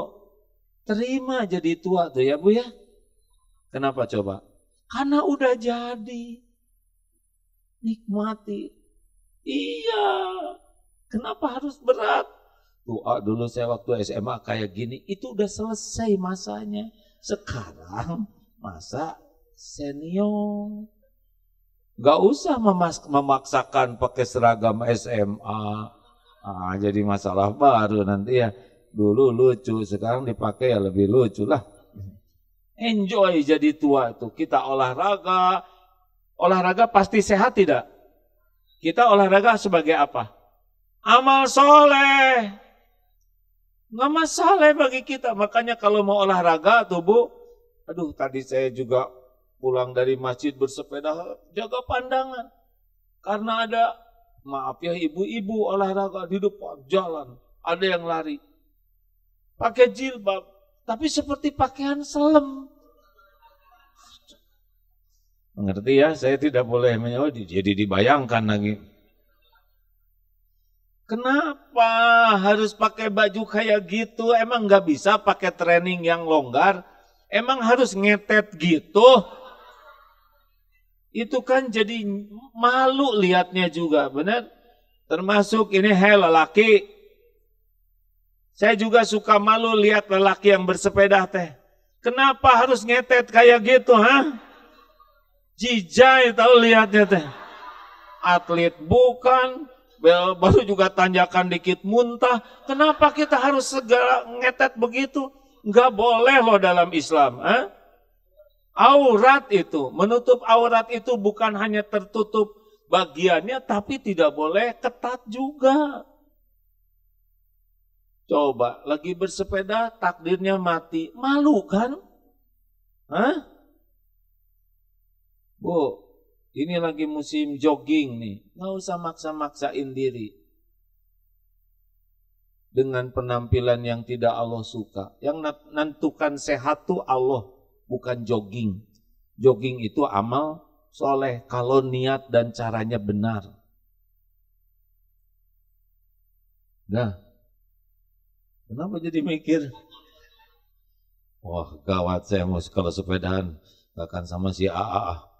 terima jadi tua tuh ya bu ya. Kenapa coba? Karena udah jadi nikmati. Iya, kenapa harus berat? Doa dulu saya waktu SMA kayak gini, itu udah selesai masanya. Sekarang masa senior. Gak usah memaksakan pakai seragam SMA. Ah, jadi masalah baru nanti ya. Dulu lucu, sekarang dipakai ya lebih lucu lah. Enjoy jadi tua itu. Kita olahraga, olahraga pasti sehat tidak? Kita olahraga sebagai apa? Amal soleh. Nggak masalah bagi kita. Makanya kalau mau olahraga tubuh, aduh tadi saya juga pulang dari masjid bersepeda, jaga pandangan. Karena ada, maaf ya ibu-ibu olahraga di depan jalan, ada yang lari. Pakai jilbab, tapi seperti pakaian selem. Mengerti ya, saya tidak boleh menyebut, jadi dibayangkan lagi. Kenapa harus pakai baju kayak gitu? Emang nggak bisa pakai training yang longgar? Emang harus ngetet gitu? Itu kan jadi malu liatnya juga, benar? Termasuk ini hei lelaki. Saya juga suka malu lihat lelaki yang bersepeda teh. Kenapa harus ngetet kayak gitu, ha? Huh? Jijai tahu lihatnya teh. Atlet bukan, bel baru juga tanjakan dikit muntah. Kenapa kita harus segala ngetet begitu? Nggak boleh loh dalam Islam. Eh? Aurat itu, menutup aurat itu bukan hanya tertutup bagiannya, tapi tidak boleh ketat juga. Coba lagi bersepeda, takdirnya mati. Malu kan? Hah? Bu, ini lagi musim jogging nih, nggak usah maksa-maksain diri. Dengan penampilan yang tidak Allah suka. Yang menentukan sehat tuh Allah, bukan jogging. Jogging itu amal soleh kalau niat dan caranya benar. Nah, kenapa jadi mikir? Wah gawat saya mau kalau sepedaan, bahkan sama si AA.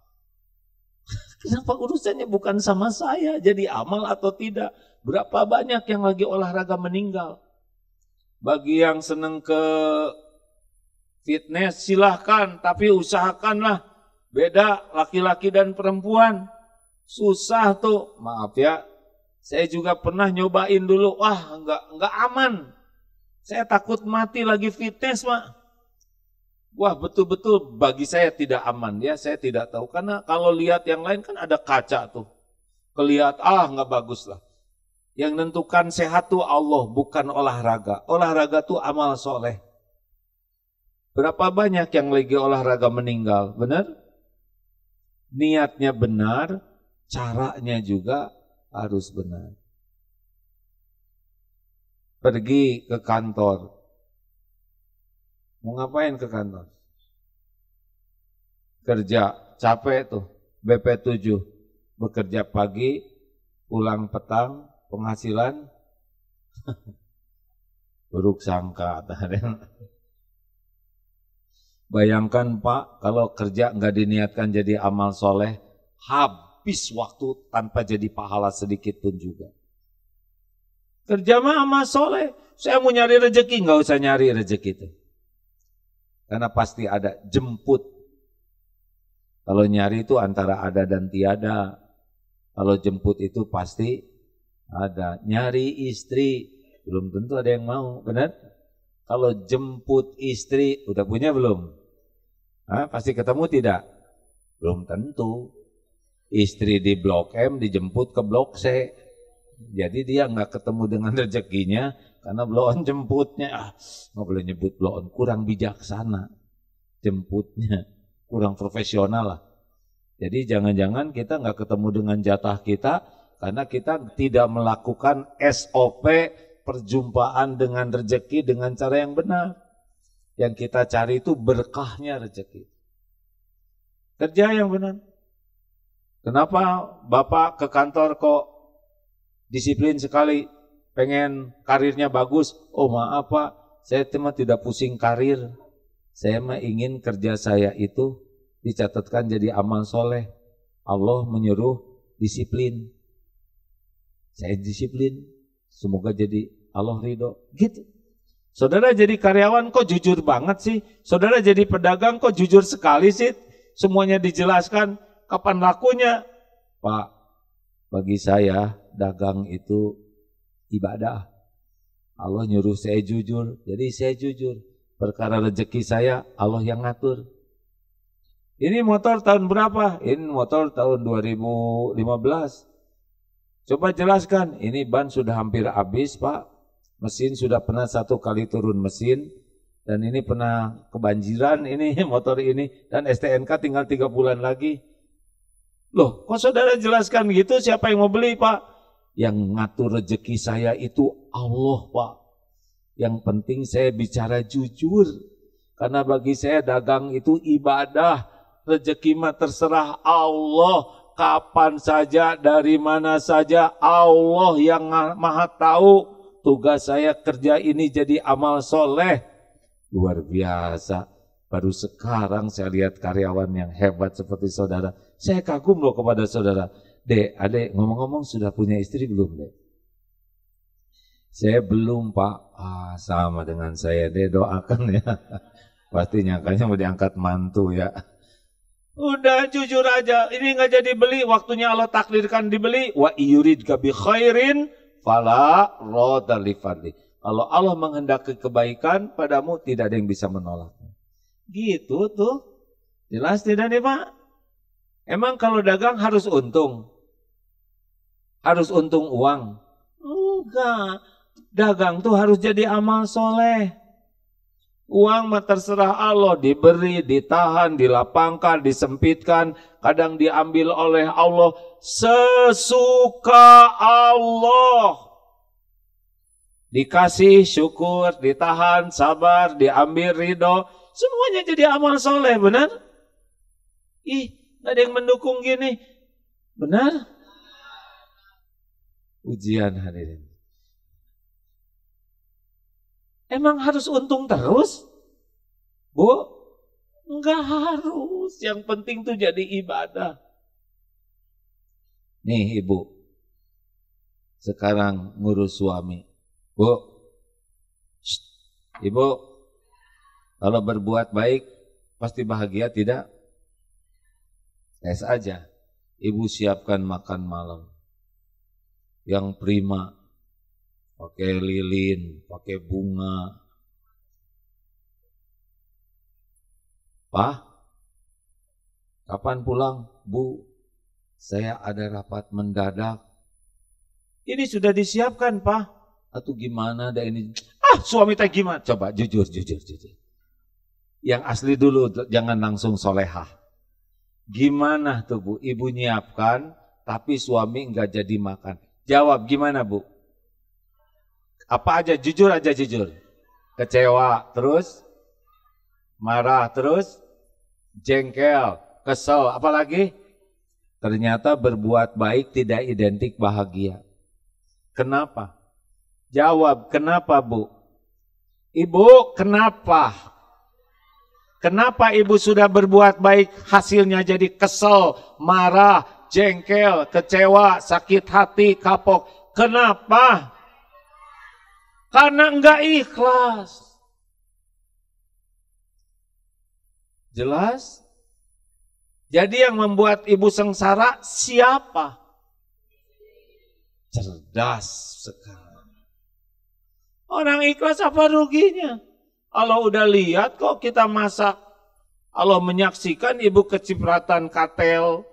Kenapa urusannya bukan sama saya jadi amal atau tidak? Berapa banyak yang lagi olahraga meninggal? Bagi yang senang ke fitness silahkan, tapi usahakanlah beda laki-laki dan perempuan. Susah tuh, maaf ya. Saya juga pernah nyobain dulu, wah nggak nggak aman. Saya takut mati lagi fitness mak. Wah betul-betul bagi saya tidak aman ya, saya tidak tahu. Karena kalau lihat yang lain kan ada kaca tuh. Kelihat, ah nggak bagus lah. Yang menentukan sehat tuh Allah, bukan olahraga. Olahraga tuh amal soleh. Berapa banyak yang lagi olahraga meninggal, benar? Niatnya benar, caranya juga harus benar. Pergi ke kantor, Mau ngapain ke kantor? Kerja, capek tuh. BP7, bekerja pagi, pulang petang, penghasilan buruk sangka. Bayangkan Pak, kalau kerja nggak diniatkan jadi amal soleh, habis waktu tanpa jadi pahala sedikit pun juga. Kerja mah amal soleh, saya mau nyari rezeki, nggak usah nyari rezeki itu. Karena pasti ada jemput. Kalau nyari itu antara ada dan tiada. Kalau jemput itu pasti ada. Nyari istri, belum tentu ada yang mau, benar? Kalau jemput istri, udah punya belum? Hah? Pasti ketemu tidak? Belum tentu. Istri di Blok M dijemput ke Blok C. Jadi dia nggak ketemu dengan rezekinya, karena bloon jemputnya, ah nggak boleh nyebut bloon, kurang bijaksana jemputnya, kurang profesional lah. Jadi jangan-jangan kita nggak ketemu dengan jatah kita karena kita tidak melakukan SOP perjumpaan dengan rezeki dengan cara yang benar. Yang kita cari itu berkahnya rezeki. Kerja yang benar. Kenapa Bapak ke kantor kok disiplin sekali? pengen karirnya bagus. Oh maaf Pak, saya cuma tidak pusing karir. Saya mah ingin kerja saya itu dicatatkan jadi amal soleh. Allah menyuruh disiplin. Saya disiplin, semoga jadi Allah ridho. Gitu. Saudara jadi karyawan kok jujur banget sih? Saudara jadi pedagang kok jujur sekali sih? Semuanya dijelaskan, kapan lakunya? Pak, bagi saya dagang itu ibadah. Allah nyuruh saya jujur, jadi saya jujur. Perkara rezeki saya Allah yang ngatur. Ini motor tahun berapa? Ini motor tahun 2015. Coba jelaskan, ini ban sudah hampir habis Pak. Mesin sudah pernah satu kali turun mesin. Dan ini pernah kebanjiran ini motor ini. Dan STNK tinggal tiga bulan lagi. Loh, kok saudara jelaskan gitu siapa yang mau beli Pak? Yang ngatur rezeki saya itu Allah, Pak. Yang penting saya bicara jujur. Karena bagi saya dagang itu ibadah. Rezeki mah terserah Allah. Kapan saja, dari mana saja Allah yang maha tahu. Tugas saya kerja ini jadi amal soleh. Luar biasa. Baru sekarang saya lihat karyawan yang hebat seperti saudara. Saya kagum loh kepada saudara. Dek, adek ngomong-ngomong sudah punya istri belum dek? Saya belum pak, ah, sama dengan saya deh doakan ya. Pasti nyangkanya mau diangkat mantu ya. Udah jujur aja, ini nggak jadi beli, waktunya Allah takdirkan dibeli. Wa iyurid gabi khairin fala rodalifadli. Kalau Allah menghendaki kebaikan padamu tidak ada yang bisa menolaknya. Gitu tuh. Jelas tidak nih Pak? Emang kalau dagang harus untung? harus untung uang. Enggak. Dagang tuh harus jadi amal soleh. Uang mah terserah Allah, diberi, ditahan, dilapangkan, disempitkan, kadang diambil oleh Allah sesuka Allah. Dikasih syukur, ditahan, sabar, diambil ridho, semuanya jadi amal soleh, benar? Ih, gak ada yang mendukung gini, benar? ujian hadirin. Emang harus untung terus? Bu, enggak harus. Yang penting tuh jadi ibadah. Nih ibu, sekarang ngurus suami. Bu, Shh. ibu, kalau berbuat baik pasti bahagia tidak? Tes aja. Ibu siapkan makan malam yang prima, pakai lilin, pakai bunga. Pak, kapan pulang? Bu, saya ada rapat mendadak. Ini sudah disiapkan, Pak. Atau gimana ada ini? Ah, suami teh gimana? Coba jujur, jujur, jujur. Yang asli dulu, jangan langsung solehah. Gimana tuh bu, ibu nyiapkan tapi suami nggak jadi makan. Jawab gimana bu? Apa aja jujur aja jujur. Kecewa terus, marah terus, jengkel, kesel, apalagi ternyata berbuat baik tidak identik bahagia. Kenapa? Jawab, kenapa Bu? Ibu, kenapa? Kenapa ibu sudah berbuat baik hasilnya jadi kesel, marah, jengkel, kecewa, sakit hati, kapok. Kenapa? Karena enggak ikhlas. Jelas? Jadi yang membuat ibu sengsara siapa? Cerdas sekali Orang ikhlas apa ruginya? Allah udah lihat kok kita masak. Allah menyaksikan ibu kecipratan katel,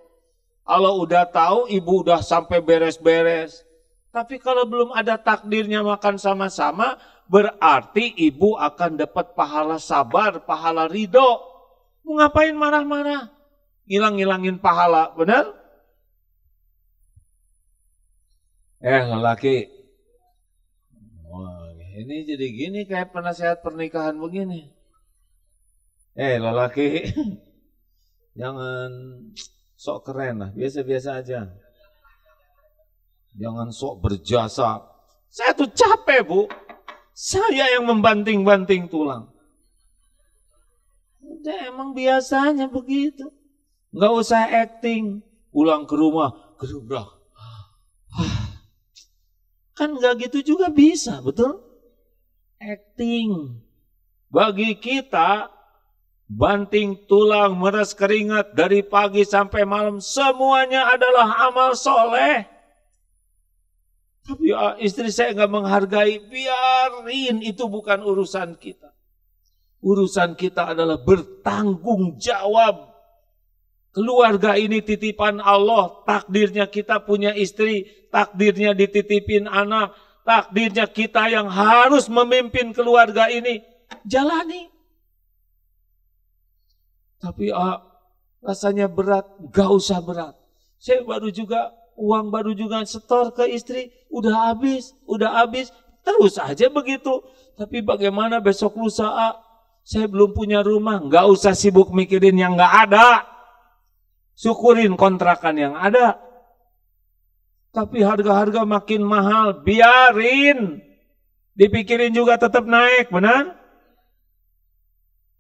kalau udah tahu ibu udah sampai beres-beres. Tapi kalau belum ada takdirnya makan sama-sama, berarti ibu akan dapat pahala sabar, pahala ridho. Mau ngapain marah-marah? Ngilang-ngilangin pahala, benar? Eh, lelaki. Wah, ini jadi gini kayak penasehat pernikahan begini. Eh, lelaki. Jangan sok keren lah, biasa-biasa aja. Jangan sok berjasa. Saya tuh capek bu, saya yang membanting-banting tulang. Udah emang biasanya begitu. Nggak usah acting. Pulang ke rumah, gerubrak. Kan nggak gitu juga bisa, betul? Acting. Bagi kita, banting tulang, meres keringat dari pagi sampai malam, semuanya adalah amal soleh. Tapi ah, istri saya nggak menghargai, biarin itu bukan urusan kita. Urusan kita adalah bertanggung jawab. Keluarga ini titipan Allah, takdirnya kita punya istri, takdirnya dititipin anak, takdirnya kita yang harus memimpin keluarga ini. Jalani. Tapi ah, rasanya berat, gak usah berat. Saya baru juga uang baru juga setor ke istri, udah habis, udah habis, terus aja begitu. Tapi bagaimana besok lusa, ah, saya belum punya rumah, gak usah sibuk mikirin yang gak ada. Syukurin kontrakan yang ada. Tapi harga-harga makin mahal, biarin. Dipikirin juga tetap naik, benar?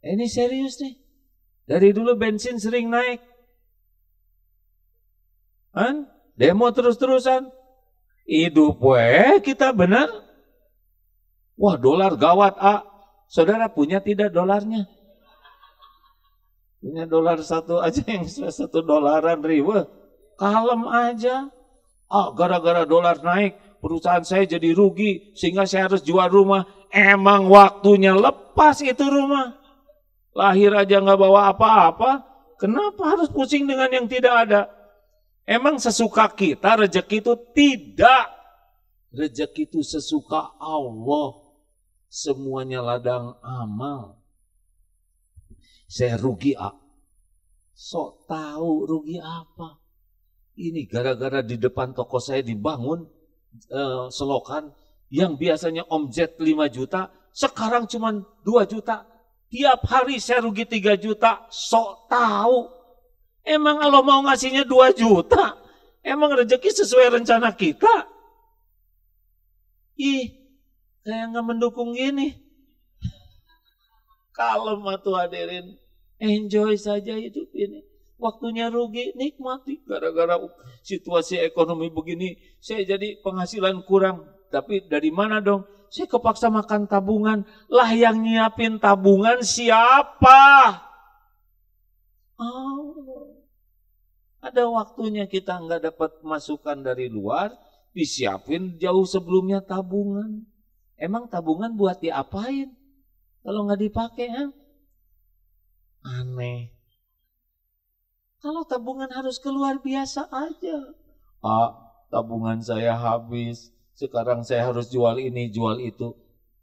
Ini serius nih. Dari dulu bensin sering naik. Kan? Demo terus-terusan. Hidup weh kita benar. Wah dolar gawat A. Saudara punya tidak dolarnya? Punya dolar satu aja yang satu dolaran ribu. Kalem aja. Oh gara-gara dolar naik, perusahaan saya jadi rugi, sehingga saya harus jual rumah. Emang waktunya lepas itu rumah lahir aja nggak bawa apa-apa, kenapa harus pusing dengan yang tidak ada? Emang sesuka kita rezeki itu tidak. Rezeki itu sesuka Allah. Semuanya ladang amal. Saya rugi, ah. Sok tahu rugi apa? Ini gara-gara di depan toko saya dibangun uh, selokan yang biasanya omzet 5 juta, sekarang cuma 2 juta Tiap hari saya rugi 3 juta, sok tahu. Emang Allah mau ngasihnya 2 juta? Emang rezeki sesuai rencana kita? Ih, saya nggak mendukung gini. Kalem tuh hadirin. Enjoy saja hidup ini. Waktunya rugi, nikmati. Gara-gara situasi ekonomi begini, saya jadi penghasilan kurang. Tapi dari mana dong? saya kepaksa makan tabungan. Lah yang nyiapin tabungan siapa? Oh. Ada waktunya kita nggak dapat masukan dari luar, disiapin jauh sebelumnya tabungan. Emang tabungan buat diapain? Kalau nggak dipakai, ha? Aneh. Kalau tabungan harus keluar biasa aja. Pak, tabungan saya habis sekarang saya harus jual ini, jual itu.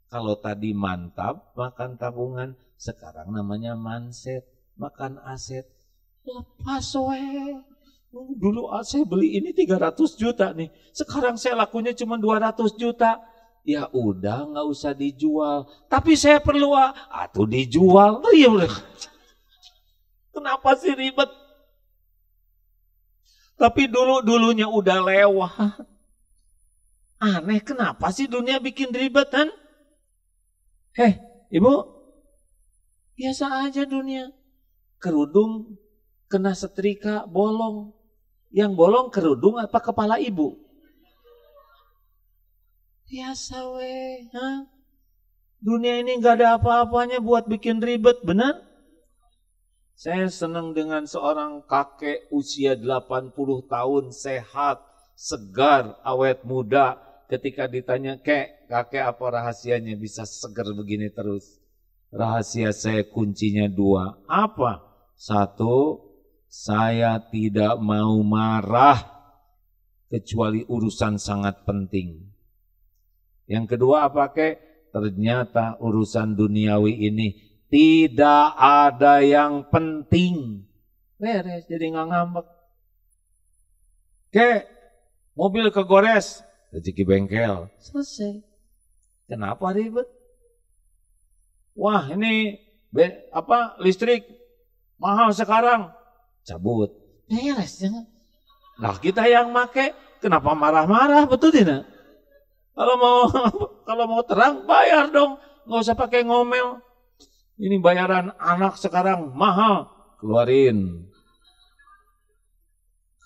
Kalau tadi mantap, makan tabungan, sekarang namanya manset, makan aset. Lepas we. Dulu saya beli ini 300 juta nih, sekarang saya lakunya cuma 200 juta. Ya udah nggak usah dijual, tapi saya perlu atau dijual. Oh, iya, Kenapa sih ribet? Tapi dulu-dulunya udah lewat. Aneh, kenapa sih dunia bikin ribet, kan? Eh, ibu, biasa aja dunia. Kerudung kena setrika bolong. Yang bolong kerudung apa kepala ibu? Biasa weh. Ha? Dunia ini nggak ada apa-apanya buat bikin ribet, benar? Saya senang dengan seorang kakek usia 80 tahun, sehat, segar, awet muda, ketika ditanya, kek, kakek apa rahasianya bisa seger begini terus? Rahasia saya kuncinya dua. Apa? Satu, saya tidak mau marah kecuali urusan sangat penting. Yang kedua apa kek? Ternyata urusan duniawi ini tidak ada yang penting. Beres, jadi nggak ngambek. Kek, mobil kegores, rezeki bengkel. Selesai. Kenapa ribet? Wah ini be, apa listrik mahal sekarang. Cabut. Beres nah, iya, jangan. Nah kita yang make kenapa marah-marah betul tidak? Kalau mau kalau mau terang bayar dong. Nggak usah pakai ngomel. Ini bayaran anak sekarang mahal. Keluarin.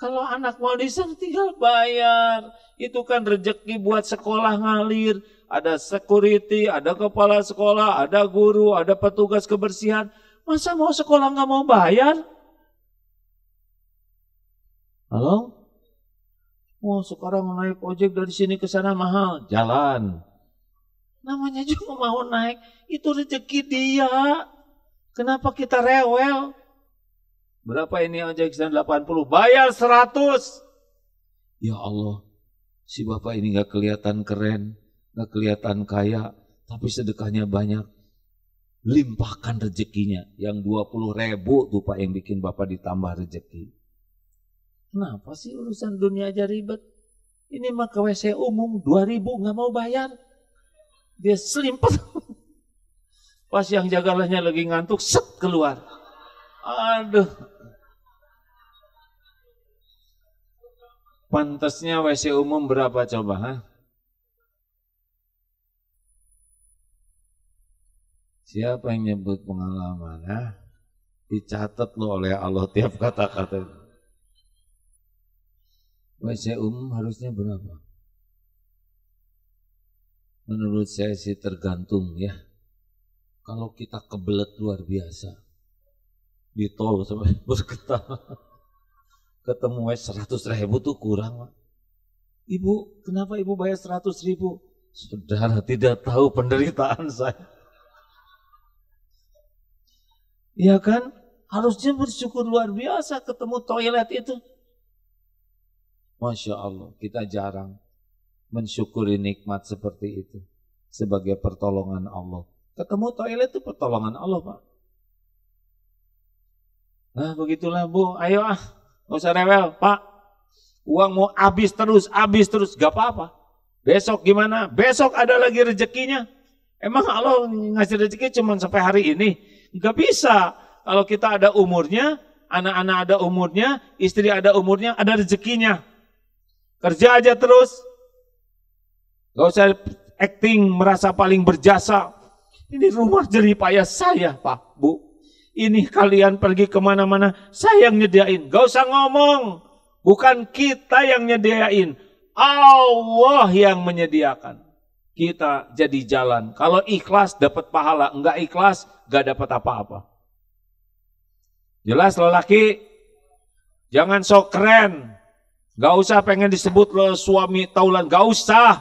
Kalau anak mau disentil tinggal bayar. Itu kan rejeki buat sekolah ngalir, ada security, ada kepala sekolah, ada guru, ada petugas kebersihan. Masa mau sekolah nggak mau bayar? Halo? Wah oh, sekarang naik ojek dari sini ke sana mahal. Jalan. Namanya juga mau naik. Itu rejeki dia. Kenapa kita rewel? Berapa ini ojek 80? Bayar 100. Ya Allah, si bapak ini gak kelihatan keren, gak kelihatan kaya, tapi sedekahnya banyak. Limpahkan rezekinya. Yang 20 ribu tuh Pak yang bikin Bapak ditambah rezeki. Kenapa sih urusan dunia aja ribet? Ini mah ke WC umum ribu gak mau bayar. Dia selimpet. Pas yang jagalahnya lagi ngantuk, set keluar. Aduh, Pantasnya WC umum berapa coba? Ha? Siapa yang nyebut pengalaman? Ha? Dicatat loh oleh Allah tiap kata-kata. WC umum harusnya berapa? Menurut saya sih tergantung ya. Kalau kita kebelet luar biasa. Di tol sampai bergetar ketemu wes seratus ribu tuh kurang Pak. Ibu, kenapa ibu bayar seratus ribu? Saudara tidak tahu penderitaan saya. Ya kan? Harusnya bersyukur luar biasa ketemu toilet itu. Masya Allah, kita jarang mensyukuri nikmat seperti itu sebagai pertolongan Allah. Ketemu toilet itu pertolongan Allah, Pak. Nah, begitulah Bu. Ayo ah, Gak usah rewel, Pak. Uang mau habis terus, habis terus, gak apa-apa. Besok gimana? Besok ada lagi rezekinya. Emang Allah ngasih rezeki cuma sampai hari ini? Gak bisa. Kalau kita ada umurnya, anak-anak ada umurnya, istri ada umurnya, ada rezekinya. Kerja aja terus. Gak usah acting merasa paling berjasa. Ini rumah jeripaya saya, Pak, Bu ini kalian pergi kemana-mana, saya yang nyediain. Gak usah ngomong. Bukan kita yang nyediain. Allah yang menyediakan. Kita jadi jalan. Kalau ikhlas dapat pahala, enggak ikhlas enggak dapat apa-apa. Jelas lelaki, jangan sok keren. Gak usah pengen disebut lo suami taulan, gak usah.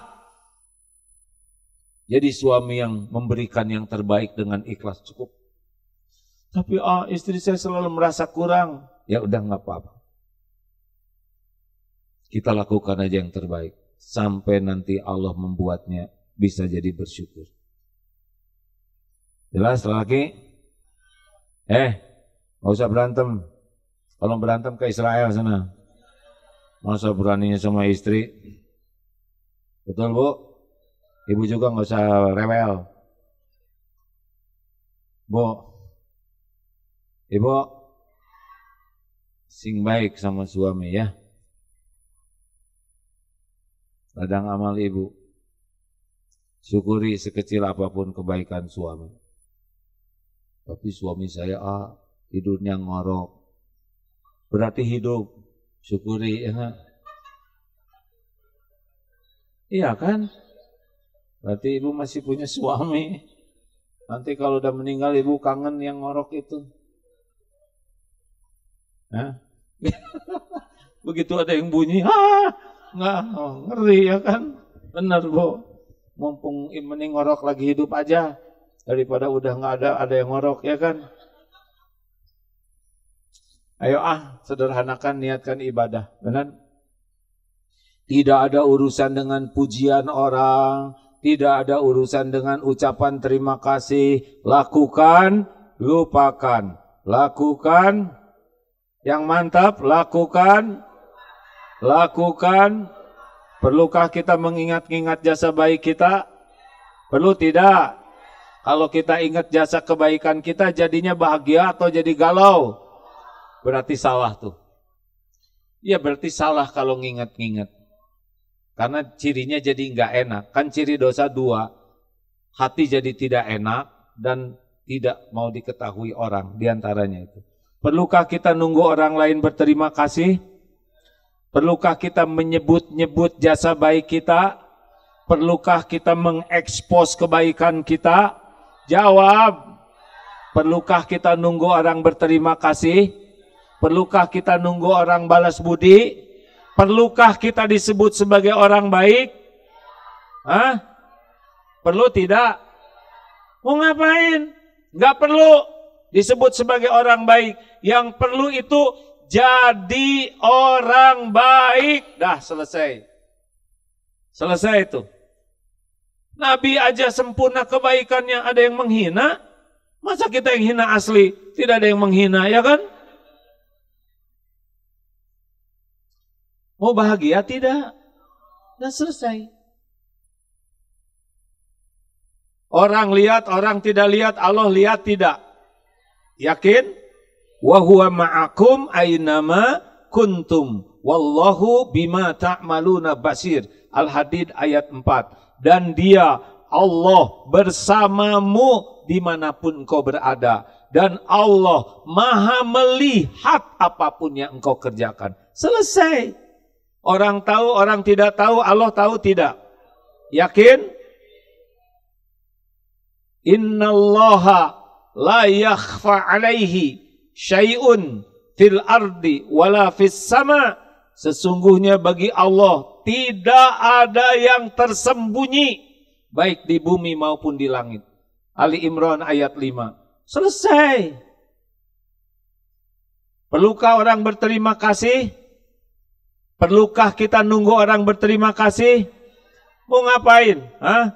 Jadi suami yang memberikan yang terbaik dengan ikhlas cukup. Tapi oh istri saya selalu merasa kurang. Ya udah nggak apa-apa. Kita lakukan aja yang terbaik sampai nanti Allah membuatnya bisa jadi bersyukur. Jelas laki? Eh, nggak usah berantem. Kalau berantem ke Israel sana. Masa beraninya sama istri? Betul bu? Ibu juga nggak usah rewel. Bu, Ibu sing baik sama suami ya. Ladang amal ibu. Syukuri sekecil apapun kebaikan suami. Tapi suami saya ah, tidurnya ngorok. Berarti hidup. Syukuri ya. Iya kan? Berarti ibu masih punya suami. Nanti kalau udah meninggal ibu kangen yang ngorok itu. Begitu ada yang bunyi, ah, nggak oh, ngeri ya kan? Benar bu, mumpung ini ngorok lagi hidup aja daripada udah nggak ada ada yang ngorok ya kan? Ayo ah, sederhanakan niatkan ibadah, benar? Tidak ada urusan dengan pujian orang, tidak ada urusan dengan ucapan terima kasih. Lakukan, lupakan. Lakukan, yang mantap, lakukan, lakukan. Perlukah kita mengingat-ingat jasa baik kita? Perlu tidak? Kalau kita ingat jasa kebaikan kita jadinya bahagia atau jadi galau? Berarti salah tuh. Ya berarti salah kalau ngingat-ngingat Karena cirinya jadi nggak enak. Kan ciri dosa dua. Hati jadi tidak enak dan tidak mau diketahui orang diantaranya itu. Perlukah kita nunggu orang lain berterima kasih? Perlukah kita menyebut-nyebut jasa baik kita? Perlukah kita mengekspos kebaikan kita? Jawab. Perlukah kita nunggu orang berterima kasih? Perlukah kita nunggu orang balas budi? Perlukah kita disebut sebagai orang baik? Hah? Perlu tidak? Mau ngapain? Nggak perlu disebut sebagai orang baik. Yang perlu itu jadi orang baik. Dah selesai. Selesai itu. Nabi aja sempurna kebaikannya ada yang menghina. Masa kita yang hina asli? Tidak ada yang menghina, ya kan? Mau bahagia? Tidak. dah selesai. Orang lihat, orang tidak lihat, Allah lihat, tidak. Yakin? Wa huwa ma'akum aynama kuntum. Wallahu bima ta'maluna basir. Al-Hadid ayat 4. Dan dia Allah bersamamu dimanapun engkau berada. Dan Allah maha melihat apapun yang engkau kerjakan. Selesai. Orang tahu, orang tidak tahu, Allah tahu tidak. Yakin? Innallaha la yakhfa alaihi syai'un fil ardi wala fis sama sesungguhnya bagi Allah tidak ada yang tersembunyi baik di bumi maupun di langit Ali Imran ayat 5 selesai perlukah orang berterima kasih perlukah kita nunggu orang berterima kasih mau ngapain ha?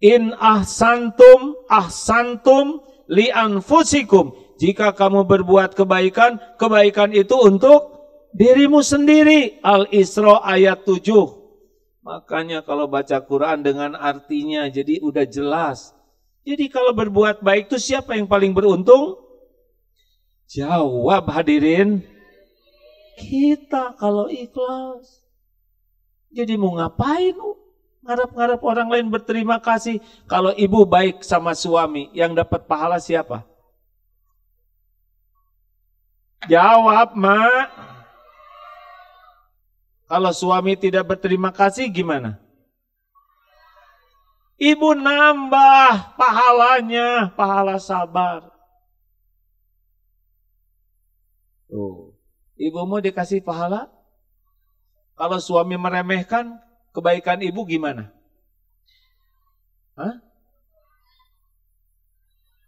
in ahsantum ahsantum li anfusikum. Jika kamu berbuat kebaikan, kebaikan itu untuk dirimu sendiri. Al-Isra ayat 7. Makanya kalau baca Quran dengan artinya jadi udah jelas. Jadi kalau berbuat baik itu siapa yang paling beruntung? Jawab hadirin. Kita kalau ikhlas. Jadi mau ngapain? Ngarap-ngarap orang lain berterima kasih. Kalau ibu baik sama suami, yang dapat pahala siapa? Jawab, Mak. Kalau suami tidak berterima kasih gimana? Ibu nambah pahalanya, pahala sabar. Tuh. Ibu mau dikasih pahala? Kalau suami meremehkan, kebaikan ibu gimana? Hah?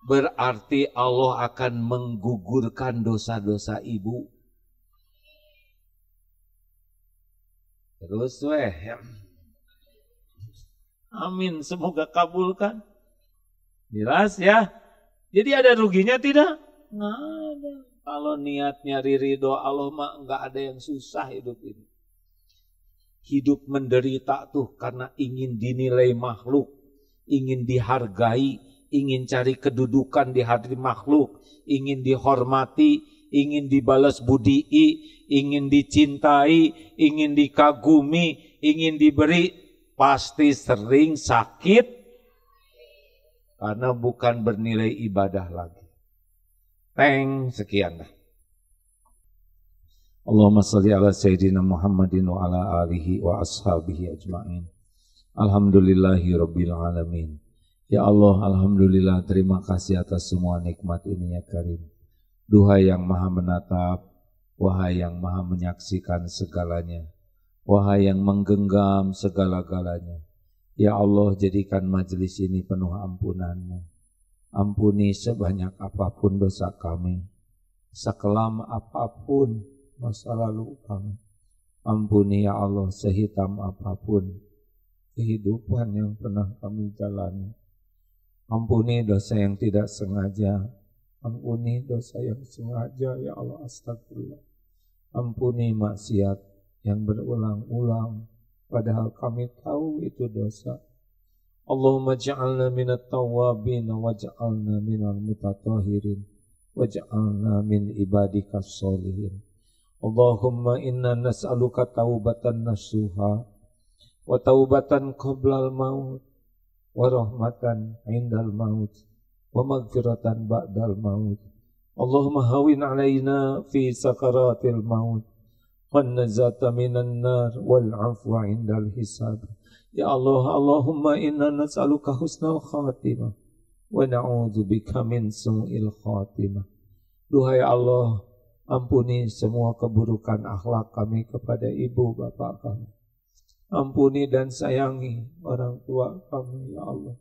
Berarti Allah akan menggugurkan dosa-dosa ibu. Terus weh. Amin, semoga kabulkan. Jelas ya. Jadi ada ruginya tidak? Nggak ada. Kalau niatnya Rirido, Allah mah nggak ada yang susah hidup ini hidup menderita tuh karena ingin dinilai makhluk, ingin dihargai, ingin cari kedudukan di hati makhluk, ingin dihormati, ingin dibalas budi, ingin dicintai, ingin dikagumi, ingin diberi, pasti sering sakit karena bukan bernilai ibadah lagi. Teng, sekian Allahumma salli ala Sayyidina Muhammadin wa ala alihi wa ashabihi ajma'in. Alhamdulillahi Rabbil Alamin. Ya Allah, Alhamdulillah, terima kasih atas semua nikmat ini ya Karim. Duha yang maha menatap, wahai yang maha menyaksikan segalanya, wahai yang menggenggam segala-galanya. Ya Allah, jadikan majelis ini penuh ampunanmu. Ampuni sebanyak apapun dosa kami, sekelam apapun masa lalu kami. Ampuni ya Allah sehitam apapun kehidupan yang pernah kami jalani. Ampuni dosa yang tidak sengaja. Ampuni dosa yang sengaja ya Allah astagfirullah. Ampuni maksiat yang berulang-ulang padahal kami tahu itu dosa. Allahumma ja'alna minat tawabin wa ja'alna minal mutatahirin wa ja'alna min ibadikas solihin. Allahumma inna nas'aluka taubatan nasuha wa taubatan qoblal maut wa rahmatan indal maut wa maghfiratan ba'dal maut Allahumma hawin alaina fi sakaratil maut Qannazata minan nar wal afwa indal hisab Ya Allah Allahumma inna nas'aluka husnal khatimah wa na'udzubika min su'il khatimah Duhai Allah Ampuni semua keburukan akhlak kami kepada ibu bapak kami. Ampuni dan sayangi orang tua kami, ya Allah.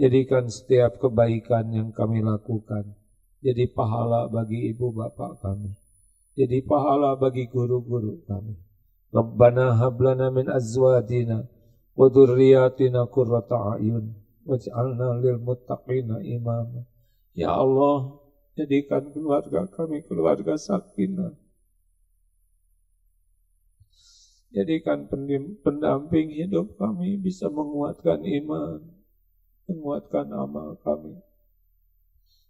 Jadikan setiap kebaikan yang kami lakukan jadi pahala bagi ibu bapak kami. Jadi pahala bagi guru-guru kami. Rabbana hablana min azwadina, wa dhurriyyatina qurrata a'yun waj'alna lil muttaqina imama. Ya Allah, Jadikan keluarga kami keluarga sakinah. Jadikan pendamping hidup kami bisa menguatkan iman, menguatkan amal kami.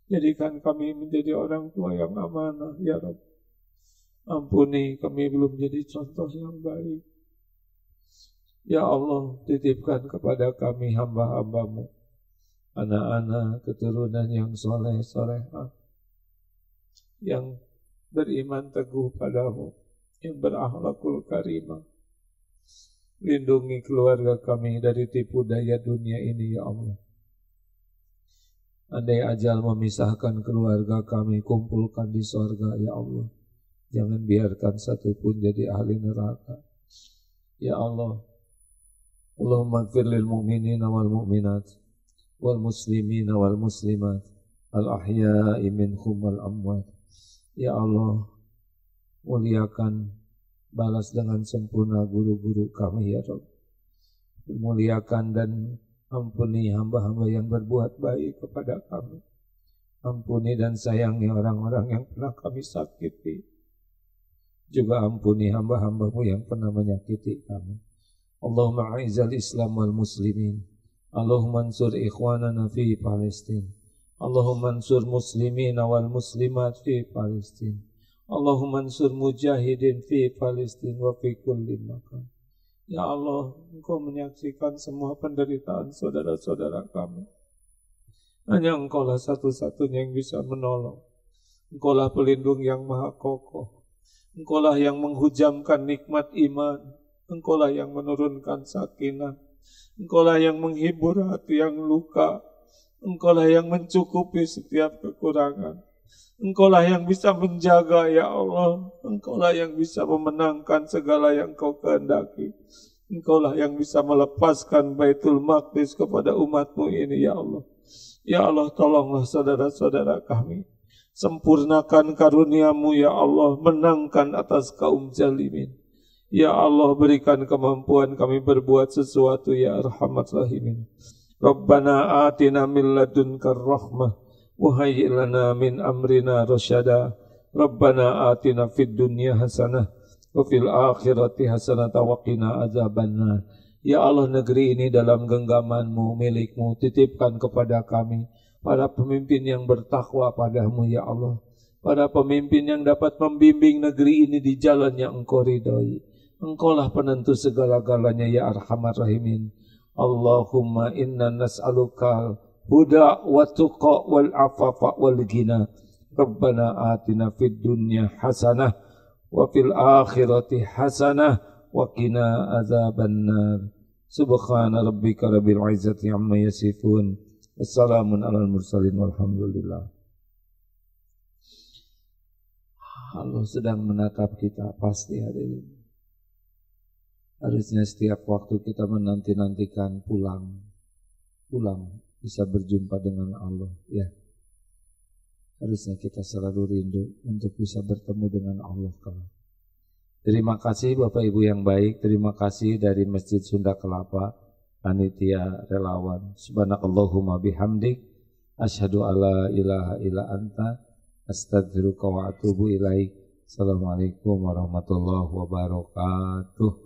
Jadikan kami menjadi orang tua yang amanah, ya Rabb. Ampuni kami belum jadi contoh yang baik. Ya Allah, titipkan kepada kami hamba-hambamu, anak-anak keturunan yang soleh-solehah, yang beriman teguh padamu, yang berakhlakul karimah. Lindungi keluarga kami dari tipu daya dunia ini, ya Allah. Andai ajal memisahkan keluarga kami, kumpulkan di sorga, ya Allah. Jangan biarkan satupun jadi ahli neraka. Ya Allah, Allahumma gfir lil muminin wal mu'minat, wal muslimin wal muslimat, al-ahya'i minhum wal amwat. Ya Allah, muliakan balas dengan sempurna guru-guru kami ya Rabb. Muliakan dan ampuni hamba-hamba yang berbuat baik kepada kami. Ampuni dan sayangi orang-orang yang pernah kami sakiti. Juga ampuni hamba-hambamu yang pernah menyakiti kami. Allahumma aizal Islam wal muslimin. Allahumma ansur ikhwanana fi Palestina. Allahumma ansur muslimin wal muslimat fi Palestina. Allahumma ansur mujahidin fi Palestina wa fi kulli makam. Ya Allah, Engkau menyaksikan semua penderitaan saudara-saudara kami. Hanya Engkau lah satu-satunya yang bisa menolong. Engkau lah pelindung yang maha kokoh. Engkau lah yang menghujamkan nikmat iman. Engkau lah yang menurunkan sakinah. Engkau lah yang menghibur hati yang luka. Engkaulah yang mencukupi setiap kekurangan. Engkaulah yang bisa menjaga ya Allah. Engkaulah yang bisa memenangkan segala yang kau kehendaki. Engkaulah yang bisa melepaskan Baitul Maqdis kepada umatmu ini ya Allah. Ya Allah tolonglah saudara-saudara kami. Sempurnakan karuniamu ya Allah. Menangkan atas kaum jalimin. Ya Allah berikan kemampuan kami berbuat sesuatu ya Rahmat Rahimin. Rabbana atina min ladunka rahmah wa hayyi lana min amrina rasyada. Rabbana atina fid dunya hasanah wa fil akhirati hasanah wa qina azabannar. Ya Allah negeri ini dalam genggamanmu milikmu titipkan kepada kami para pemimpin yang bertakwa padamu ya Allah para pemimpin yang dapat membimbing negeri ini di jalan yang engkau ridhoi engkaulah penentu segala-galanya ya Arhamar Rahimin Allahumma inna nas'aluka huda wa tuqa wal afafa wal gina Rabbana atina fid dunya hasanah wa fil akhirati hasanah wa qina azaban nar Subhana rabbika rabbil izzati amma yasifun Assalamun alal mursalin walhamdulillah Allah sedang menatap kita pasti hari ini Harusnya setiap waktu kita menanti-nantikan pulang, pulang bisa berjumpa dengan Allah, ya. Harusnya kita selalu rindu untuk bisa bertemu dengan Allah kalau. Terima kasih Bapak Ibu yang baik, terima kasih dari Masjid Sunda Kelapa, panitia relawan. Subhanakallahumma bihamdik, ashadu alla ilaha illa anta, astagfiruka wa atubu ilaih, Assalamualaikum warahmatullahi wabarakatuh.